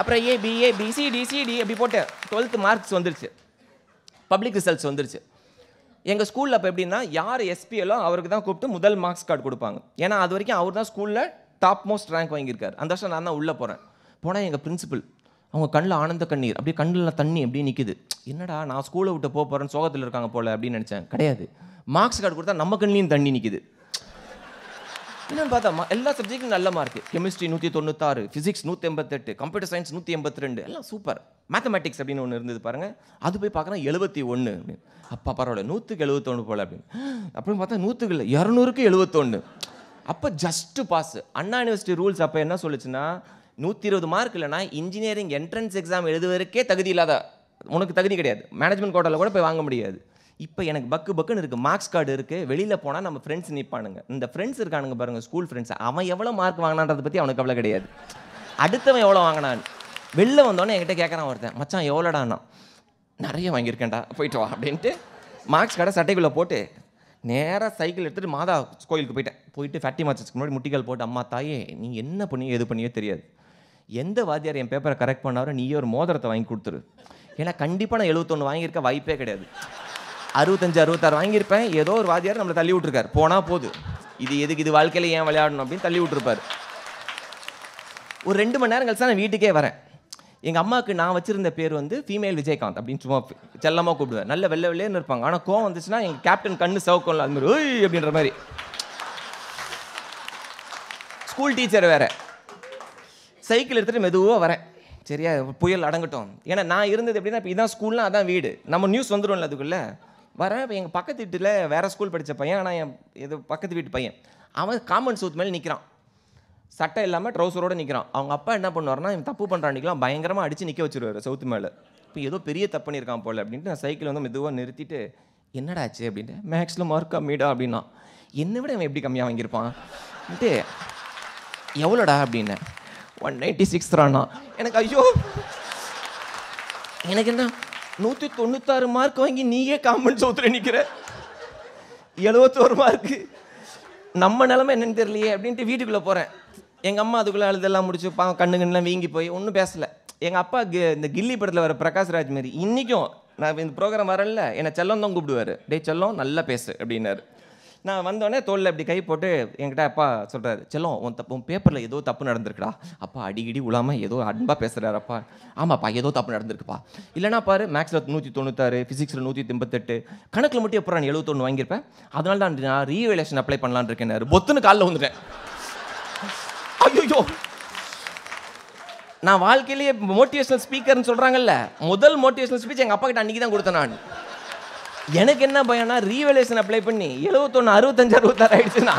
அப்புறம் ஏபிஏ பிசி டிசிடி அப்படி போட்டேன் டுவெல்த் மார்க்ஸ் வந்துருச்சு பப்ளிக் ரிசல்ட்ஸ் வந்துருச்சு எங்கள் ஸ்கூலில் இப்போ எப்படின்னா யார் எஸ்பிஎலோ அவருக்கு தான் கூப்பிட்டு முதல் மார்க்ஸ் கார்டு கொடுப்பாங்க ஏன்னா அது வரைக்கும் அவர் தான் ஸ்கூலில் டாப் மோஸ்ட் ரேங்க் வாங்கியிருக்காரு அந்த வருஷம் நான் தான் உள்ளே போகிறேன் போனால் எங்கள் பிரின்சிபல் அவங்க கண்ணில் ஆனந்த கண்ணீர் அப்படியே கண்ணில் தண்ணி அப்படியே நிற்கிது என்னடா நான் ஸ்கூலை விட்டு போக போகிறேன்னு சோகத்தில் இருக்காங்க போல் அப்படின்னு நினச்சேன் கிடையாது மார்க்ஸ் கார்டு கொடுத்தா நம்ம கண்ணிலையும் தண்ணி நிற்கிது இன்னும் பார்த்தா எல்லா சப்ஜெக்ட்டும் நல்ல மார்க் கெமிஸ்ட்ரி நூற்றி தொண்ணூத்தாறு ஃபிசிக்ஸ் நூற்றி எண்பத்தெட்டு கம்ப்யூட்டர் சயின்ஸ் நூற்றி எண்பத்தி ரெண்டு எல்லாம் சூப்பர் மேத்தமெட்டிக்ஸ் அப்படின்னு ஒன்று இருந்தது பாருங்கள் அது போய் பார்க்குறேன் எழுபத்தி ஒன்று அப்படின்னு அப்பா பரவாயில்ல நூற்றுக்கு எழுபத்தொன்று போல் அப்படின்னு அப்படின்னு பார்த்தா நூற்றுக்கு இல்லை இரநூறுக்கு எழுபத்தொன்று அப்போ just pass Anna university rules அப்போ என்ன சொல்லுச்சுன்னா நூற்றி இருபது மார்க் இல்லைனா இன்ஜினியரிங் என்ட்ரன்ஸ் எக்ஸாம் எழுதுவதற்கே தகுதி இல்லாத உனக்கு தகுதி கிடையாது மேனேஜ்மெண்ட் கோட்டாவில் கூட போய் வாங்க முடியாது இப்போ எனக்கு பக்கு பக்குன்னு இருக்குது மார்க்ஸ் கார்டு இருக்குது வெளியில் போனால் நம்ம ஃப்ரெண்ட்ஸ் நிற்பானுங்க இந்த ஃப்ரெண்ட்ஸ் இருக்கானுங்க பாருங்கள் ஸ்கூல் ஃப்ரெண்ட்ஸ் அவன் எவ்வளோ மார்க் வாங்கினான்றதை பற்றி அவனுக்கு அவ்வளோ கிடையாது அடுத்தவன் எவ்வளோ வாங்கினான்னு வெளில வந்தோடனே என்கிட்ட கேட்குறான் ஒருத்தன் மச்சான் எவ்வளோடாண்ணா நிறைய வாங்கியிருக்கேன்டா போயிட்டு வா அப்படின்ட்டு மார்க்ஸ் கார்டை சட்டைக்குள்ளே போட்டு நேராக சைக்கிள் எடுத்துகிட்டு மாதா கோயிலுக்கு போயிட்டேன் போயிட்டு ஃபேட்டி மாச்சஸ்க்கு முன்னாடி முட்டிகள் போட்டு அம்மா தாயே நீ என்ன பண்ணியோ எது பண்ணியோ தெரியாது எந்த வாத்தியார் என் பேப்பரை கரெக்ட் பண்ணாரோ நீயே ஒரு மோதிரத்தை வாங்கி கொடுத்துரு ஏன்னா கண்டிப்பாக நான் எழுபத்தொன்று வாங்கியிருக்க வாய்ப்பே கிடையாது அறுபத்தஞ்சு அறுபத்தாறு வாங்கியிருப்பேன் ஏதோ ஒரு வாத்தியார் நம்மளை தள்ளி விட்ருக்காரு போனால் போகுது இது எதுக்கு இது வாழ்க்கையில் ஏன் விளையாடணும் அப்படின்னு தள்ளி விட்டுருப்பார் ஒரு ரெண்டு மணி நேரம் கழிச்சா நான் வீட்டுக்கே வரேன் எங்கள் அம்மாவுக்கு நான் வச்சுருந்த பேர் வந்து ஃபீமேல் விஜயகாந்த் அப்படின்னு சும்மா செல்லமாக கூப்பிடுவேன் நல்ல வெள்ளை வெள்ளையன்னு இருப்பாங்க ஆனால் கோவம் வந்துச்சுன்னா எங்கள் கேப்டன் கண்ணு சவுக்கம்ல அது மாதிரி ஓய் அப்படின்ற மாதிரி ஸ்கூல் டீச்சர் வேறு சைக்கிள் எடுத்துகிட்டு மெதுவாக வரேன் சரியா புயல் அடங்கட்டும் ஏன்னா நான் இருந்தது எப்படின்னா இப்போ இதான் ஸ்கூல்னால் அதான் வீடு நம்ம நியூஸ் வந்துடும்ல அதுக்குள்ளே வரேன் இப்போ எங்கள் பக்கத்து வீட்டில் வேறு ஸ்கூல் படித்த பையன் ஆனால் என் இது பக்கத்து வீட்டு பையன் அவன் காமன் சூத் மேலே நிற்கிறான் சட்டை இல்லாமல் ட்ரௌசரோடு நிற்கிறான் அவங்க அப்பா என்ன பண்ணுவார்னா இவன் தப்பு பண்ணுறான்டிக்கலாம் பயங்கரமாக அடித்து நிற்க வச்சுருவார் சவுத்து மேலே இப்போ ஏதோ பெரிய தப்பு பண்ணியிருக்கான் போல் அப்படின்ட்டு நான் சைக்கிள் வந்து மெதுவாக நிறுத்திட்டு என்னடா ஆச்சு அப்படின்ட்டு மேக்ஸில் மார்க் கம்மிடா அப்படின்னா என்னை விட அவன் எப்படி கம்மியாக வாங்கியிருப்பான் எவ்வளோடா அப்படின்னு ஒன் நைன்டி சிக்ஸ் ரானா எனக்கு ஐயோ எனக்கு என்ன நூற்றி தொண்ணூத்தாறு மார்க் வாங்கி நீயே காமன் சவுத்தில் நிற்கிற எழுபத்தோரு மார்க்கு நம்ம நிலைமை என்னன்னு தெரியலையே அப்படின்ட்டு வீட்டுக்குள்ளே போகிறேன் எங்கள் அம்மா அதுக்குள்ளே அழுதெல்லாம் முடிச்சு பா கண்ணு கண்ணுலாம் வீங்கி போய் ஒன்றும் பேசலை எங்கள் அப்பா இந்த கில்லி படத்தில் வர பிரகாஷ் ராஜ் மாரி இன்றைக்கும் நான் இந்த ப்ரோக்ராம் வரல என்னை செல்லம் தான் கூப்பிடுவாரு டே செல்லம் நல்லா பேசு அப்படின்னாரு நான் வந்தோடனே தோளில் இப்படி கை போட்டு என்கிட்ட அப்பா சொல்கிறாரு செல்லும் உன் தப்பு உன் பேப்பரில் ஏதோ தப்பு நடந்திருக்குடா அப்பா அடிக்கடி உழாமல் ஏதோ அன்பாக பேசுகிறாரு அப்பா ஆமாப்பா ஏதோ தப்பு நடந்திருக்குப்பா இல்லைனா பாரு மேக்ஸில் நூற்றி தொண்ணூத்தாறு ஃபிசிக்ஸில் நூற்றி தொம்பத்தெட்டு கணக்கில் மட்டும் எப்போ நான் எழுபத்தொன்று வாங்கியிருப்பேன் அதனால தான் நான் ரீவேலேஷன் அப்ளை பண்ணலான்னு இருக்கேன் பொத்துன்னு காலில் வந்துட்டேன் ஐயோ நான் வாழ்க்கையிலேயே மோட்டிவேஷனல் ஸ்பீக்கர்னு சொல்கிறாங்கல்ல முதல் மோட்டிவேஷனல் ஸ்பீச் எங்கள் அப்பா கிட்ட அன்றைக்கி தான் கொடுத்தேன் நான் எனக்கு என்ன பயம்னா ரீவேலேஷன் அப்ளை பண்ணி எழுபத்தொன்று அறுபத்தஞ்சு அறுபத்தாறு ஆயிடுச்சுன்னா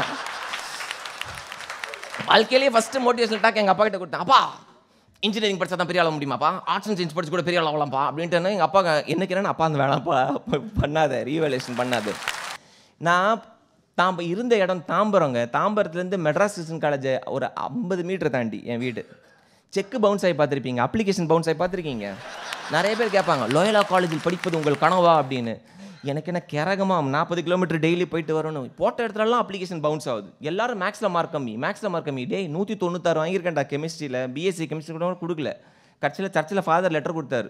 வாழ்க்கையிலேயே ஃபஸ்ட்டு மோட்டிவேஷன் டாக் எங்கள் அப்பா கிட்டே கொடுத்தேன் அப்பா இன்ஜினியரிங் படித்தா தான் பெரிய ஆள முடியுமாப்பா ஆர்ட்ஸ் அண்ட் சயின்ஸ் படிச்சு கூட பெரிய ஆளாகலாம்ப்பா அப்படின்ட்டு எங்கள் அப்பா என்னக்கிறேன்னு அப்பா அந்த வேணாம்ப்பா பண்ணாத ரீவேலேஷன் பண்ணாது நான் தாம்ப இருந்த இடம் தாம்பரங்க தாம்பரத்துலேருந்து மெட்ராஸ் கிறிஸ்டன் காலேஜ் ஒரு ஐம்பது மீட்டர் தாண்டி என் வீடு செக்கு பவுன்ஸ் ஆகி பார்த்துருப்பீங்க அப்ளிகேஷன் பவுன்ஸ் ஆகி பார்த்துருக்கீங்க நிறைய பேர் கேட்பாங்க லோயலா காலேஜில் படிப்பது உங்கள் கனவா அப்படின்னு எனக்கு என்ன கிரகமாக நாற்பது கிலோமீட்டர் டெய்லி போயிட்டு வரணும் போட்ட இடத்துலலாம் அப்ளிகேஷன் பவுன்ஸ் ஆகுது எல்லாரும் மேக்ஸில் மார்க் கம்மி மேக்ஸில் மார்க் கம்மி டே நூற்றி தொண்ணூத்தாறு வாங்கியிருக்கேன்டா கெமிஸ்ட்ரியில் பிஎஸ்சி கெமிஸ்ட்ரி கூட கொடுக்கல கட்சியில் சர்ச்சில் ஃபாதர் லெட்டர் கொடுத்தாரு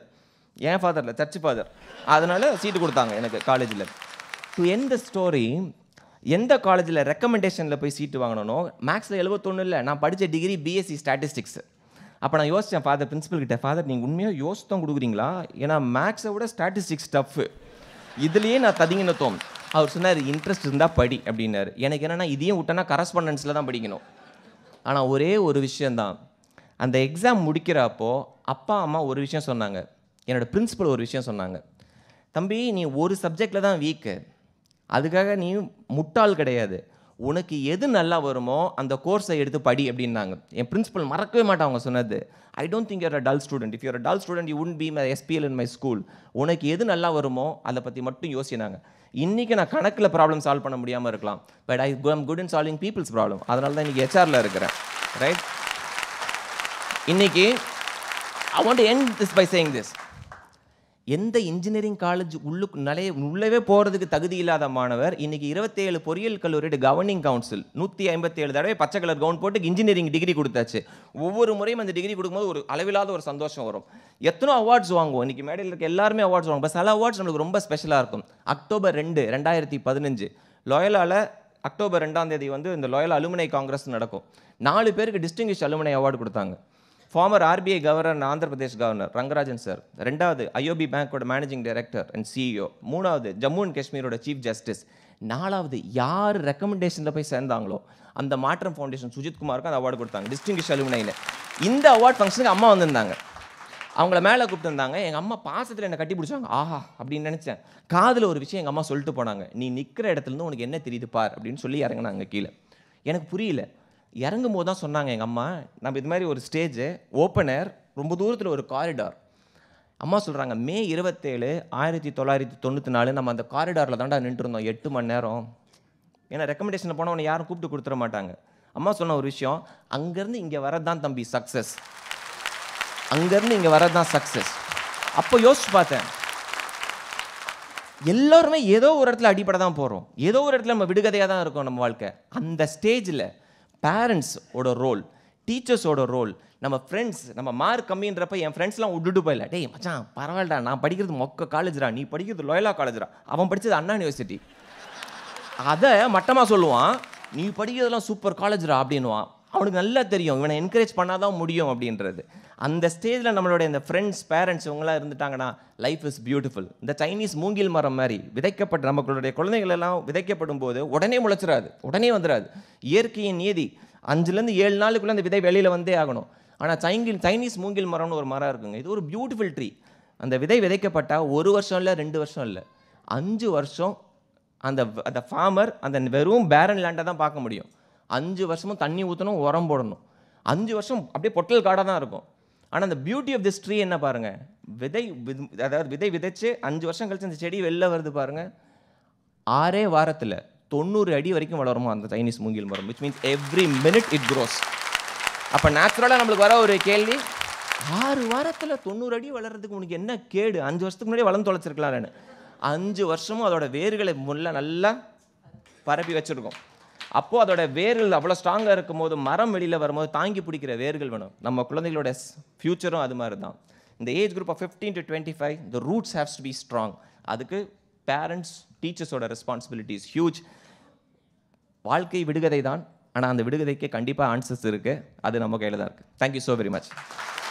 என் ஃபாதரில் சர்ச் ஃபாதர் அதனால் சீட்டு கொடுத்தாங்க எனக்கு காலேஜில் டு எந்த ஸ்டோரி எந்த காலேஜில் ரெக்கமெண்டேஷனில் போய் சீட்டு வாங்கணும் மேக்ஸில் எழுபத்தொன்னு இல்லை நான் படித்த டிகிரி பிஎஸ்சி ஸ்டாட்டிஸ்டிக்ஸ் அப்போ நான் யோசித்தேன் ஃபாதர் பிரின்ஸிபல் கிட்டே ஃபாதர் நீங்கள் உண்மையாக யோசித்தான் கொடுக்குறீங்களா ஏன்னா மேக்ஸை விட ஸ்டாட்டிஸ்டிக்ஸ் டஃப்பு இதுலேயே நான் ததிங்கின தோம் அவர் சொன்னார் இன்ட்ரெஸ்ட் இருந்தால் படி அப்படின்னாரு எனக்கு என்னென்னா இதையும் விட்டனா கரஸ்பாண்டன்ஸில் தான் படிக்கணும் ஆனால் ஒரே ஒரு விஷயந்தான் அந்த எக்ஸாம் முடிக்கிறப்போ அப்பா அம்மா ஒரு விஷயம் சொன்னாங்க என்னோடய பிரின்ஸிபல் ஒரு விஷயம் சொன்னாங்க தம்பி நீ ஒரு சப்ஜெக்டில் தான் வீக்கு அதுக்காக நீ முட்டாள் கிடையாது உனக்கு எது நல்லா வருமோ அந்த கோர்ஸை எடுத்து படி அப்படின்னாங்க என் பிரின்ஸிபல் மறக்கவே மாட்டேன் அவங்க சொன்னது I don't think you're a dull student if you're a dull student you won't be my SPL in my school உனக்கு எது நல்லா வருமோ அதை பற்றி மட்டும் யோசினாங்க இன்றைக்கி நான் கணக்கில் ப்ராப்ளம் சால்வ் பண்ண முடியாமல் இருக்கலாம் but I good in solving people's problem அதனால தான் இன்றைக்கி ஹெச்ஆரில் இருக்கிறேன் ரைட் இன்றைக்கி I want end this by saying this எந்த இன்ஜினியரிங் காலேஜ் உள்ளுக்கு நிலைய உள்ளவே போகிறதுக்கு தகுதி இல்லாத மாணவர் இன்றைக்கி இருபத்தேழு பொறியியல் கல்லூரியோட கவர்னிங் கவுன்சில் நூற்றி ஐம்பத்தி ஏழு தடவை பச்சை கலர் கவுன் போட்டு இன்ஜினியரிங் டிகிரி கொடுத்தாச்சு ஒவ்வொரு முறையும் அந்த டிகிரி கொடுக்கும்போது ஒரு அளவில்லாத ஒரு சந்தோஷம் வரும் எத்தனோ அவார்ட்ஸ் வாங்குவோம் இன்றைக்கி மேடையில் இருக்க எல்லாருமே அவார்ட்ஸ் வாங்குவோம் சில அவார்ட்ஸ் நம்மளுக்கு ரொம்ப ஸ்பெஷலாக இருக்கும் அக்டோபர் ரெண்டு ரெண்டாயிரத்தி பதினஞ்சு லோயலால் அக்டோபர் ரெண்டாம் தேதி வந்து இந்த லோயல் அலுமினை காங்கிரஸ் நடக்கும் நாலு பேருக்கு டிஸ்டிங்கிஷ் அலுமினை அவார்டு கொடுத்தாங்க farmer RBI governor and Andhra Pradesh governor Rangarajan sir ரெண்டாவது IOB பேங்க்கோட managing director and CEO மூணாவது ஜம்மு அண்ட் காஷ்மீரோட சீஃப் ஜஸ்டிஸ் நாலாவது யார் ரெக்கமெண்டேஷனில் போய் சேர்ந்தாங்களோ அந்த மாற்றம் ஃபவுண்டேஷன் சுஜித் சுஜித்குமாருக்கு அந்த அவார்டு கொடுத்தாங்க டிஸ்டிங்கிஷ் அலுமினையில் இந்த அவார்ட் ஃபங்க்ஷனுக்கு அம்மா வந்திருந்தாங்க அவங்கள மேலே கூப்பிட்டுருந்தாங்க எங்கள் அம்மா பாசத்தில் என்னை கட்டி பிடிச்சாங்க ஆஹா அப்படின்னு நினச்சேன் காதில் ஒரு விஷயம் எங்கள் அம்மா சொல்லிட்டு போனாங்க நீ நிற்கிற இடத்துலேருந்து உனக்கு என்ன தெரியுது பார் அப்படின்னு சொல்லி இறங்கினாங்க கீழே எனக்கு புரியல இறங்கும் போது தான் சொன்னாங்க எங்கள் அம்மா நம்ம இது மாதிரி ஒரு ஸ்டேஜு ஓப்பனர் ரொம்ப தூரத்தில் ஒரு காரிடார் அம்மா சொல்கிறாங்க மே இருபத்தேழு ஆயிரத்தி தொள்ளாயிரத்தி தொண்ணூற்றி நாலு நம்ம அந்த காரிடாரில் தாண்டா நின்றுருந்தோம் எட்டு மணி நேரம் ஏன்னா ரெக்கமெண்டேஷனில் போனவனை யாரும் கூப்பிட்டு கொடுத்துட மாட்டாங்க அம்மா சொன்ன ஒரு விஷயம் அங்கேருந்து இங்கே வரதான் தம்பி சக்ஸஸ் அங்கேருந்து இங்கே வரதான் சக்ஸஸ் அப்போ யோசிச்சு பார்த்தேன் எல்லோருமே ஏதோ ஒரு இடத்துல அடிப்படை தான் போகிறோம் ஏதோ ஒரு இடத்துல நம்ம விடுகதையாக தான் இருக்கும் நம்ம வாழ்க்கை அந்த ஸ்டேஜில் பேரண்ட்ஸோட ரோல் டீச்சர்ஸோட ரோல் நம்ம ஃப்ரெண்ட்ஸ் நம்ம மார்க் கம்மின்றப்ப என் ஃப்ரெண்ட்ஸ்லாம் விட்டுட்டு போயில டேய் மச்சான் பரவாயில்லடா நான் படிக்கிறது மொக்க காலேஜ்ரா நீ படிக்கிறது லோயலா காலேஜ்ரா அவன் படித்தது அண்ணா யூனிவர்சிட்டி அதை மட்டமாக சொல்லுவான் நீ படிக்கிறதெல்லாம் சூப்பர் காலேஜ்ரா அப்படின்வான் அவனுக்கு நல்லா தெரியும் இவனை என்கரேஜ் பண்ணாதான் முடியும் அப்படின்றது அந்த ஸ்டேஜில் நம்மளுடைய இந்த ஃப்ரெண்ட்ஸ் பேரண்ட்ஸ் இவங்களாம் இருந்துட்டாங்கன்னா லைஃப் இஸ் பியூட்டிஃபுல் இந்த சைனீஸ் மூங்கில் மரம் மாதிரி விதைக்கப்பட்ட நம்மளுடைய குழந்தைகள் எல்லாம் விதைக்கப்படும் போது உடனே முளைச்சிடாது உடனே வந்துடாது இயற்கையின் நீதி அஞ்சுலேருந்து ஏழு நாளுக்குள்ளே அந்த விதை வெளியில் வந்தே ஆகணும் ஆனால் சைங்கில் சைனீஸ் மூங்கில் மரம்னு ஒரு மரம் இருக்குங்க இது ஒரு பியூட்டிஃபுல் ட்ரீ அந்த விதை விதைக்கப்பட்டால் ஒரு வருஷம் இல்லை ரெண்டு வருஷம் இல்லை அஞ்சு வருஷம் அந்த அந்த ஃபார்மர் அந்த வெறும் பேரன் லேண்டை தான் பார்க்க முடியும் அஞ்சு வருஷமும் தண்ணி ஊற்றணும் உரம் போடணும் அஞ்சு வருஷம் அப்படியே பொட்டல் காடாக தான் இருக்கும் ஆனால் அந்த பியூட்டி ஆஃப் திஸ் ட்ரீ என்ன பாருங்கள் விதை அதாவது விதை விதைச்சு அஞ்சு வருஷம் கழிச்சு அந்த செடி வெளில வருது பாருங்கள் ஆறே வாரத்தில் தொண்ணூறு அடி வரைக்கும் வளருமா அந்த சைனீஸ் மூங்கில் மரம் which means every minute it grows அப்போ நேச்சுரலாக நம்மளுக்கு வர ஒரு கேள்வி ஆறு வாரத்தில் தொண்ணூறு அடி வளர்கிறதுக்கு உனக்கு என்ன கேடு அஞ்சு வருஷத்துக்கு முன்னாடி வளர்ந்து தொலைச்சிருக்கலாம் அஞ்சு வருஷமும் அதோட வேர்களை முல்ல நல்லா பரப்பி வச்சுருக்கோம் அப்போது அதோட வேர்கள் அவ்வளோ ஸ்ட்ராங்காக இருக்கும் போது மரம் வெளியில் வரும்போது தாங்கி பிடிக்கிற வேர்கள் வேணும் நம்ம குழந்தைகளோட ஃப்யூச்சரும் அது மாதிரி தான் இந்த age group of fifteen to twenty five the roots haves to be strong அதுக்கு பேரண்ட்ஸ் டீச்சர்ஸோட ரெஸ்பான்சிபிலிட்டி இஸ் ஹியூஜ் வாழ்க்கை விடுகதை தான் ஆனால் அந்த விடுகதைக்கு கண்டிப்பாக ஆன்சர்ஸ் இருக்குது அது நம்ம கையில் தான் இருக்குது தேங்க்யூ ஸோ வெரி மச்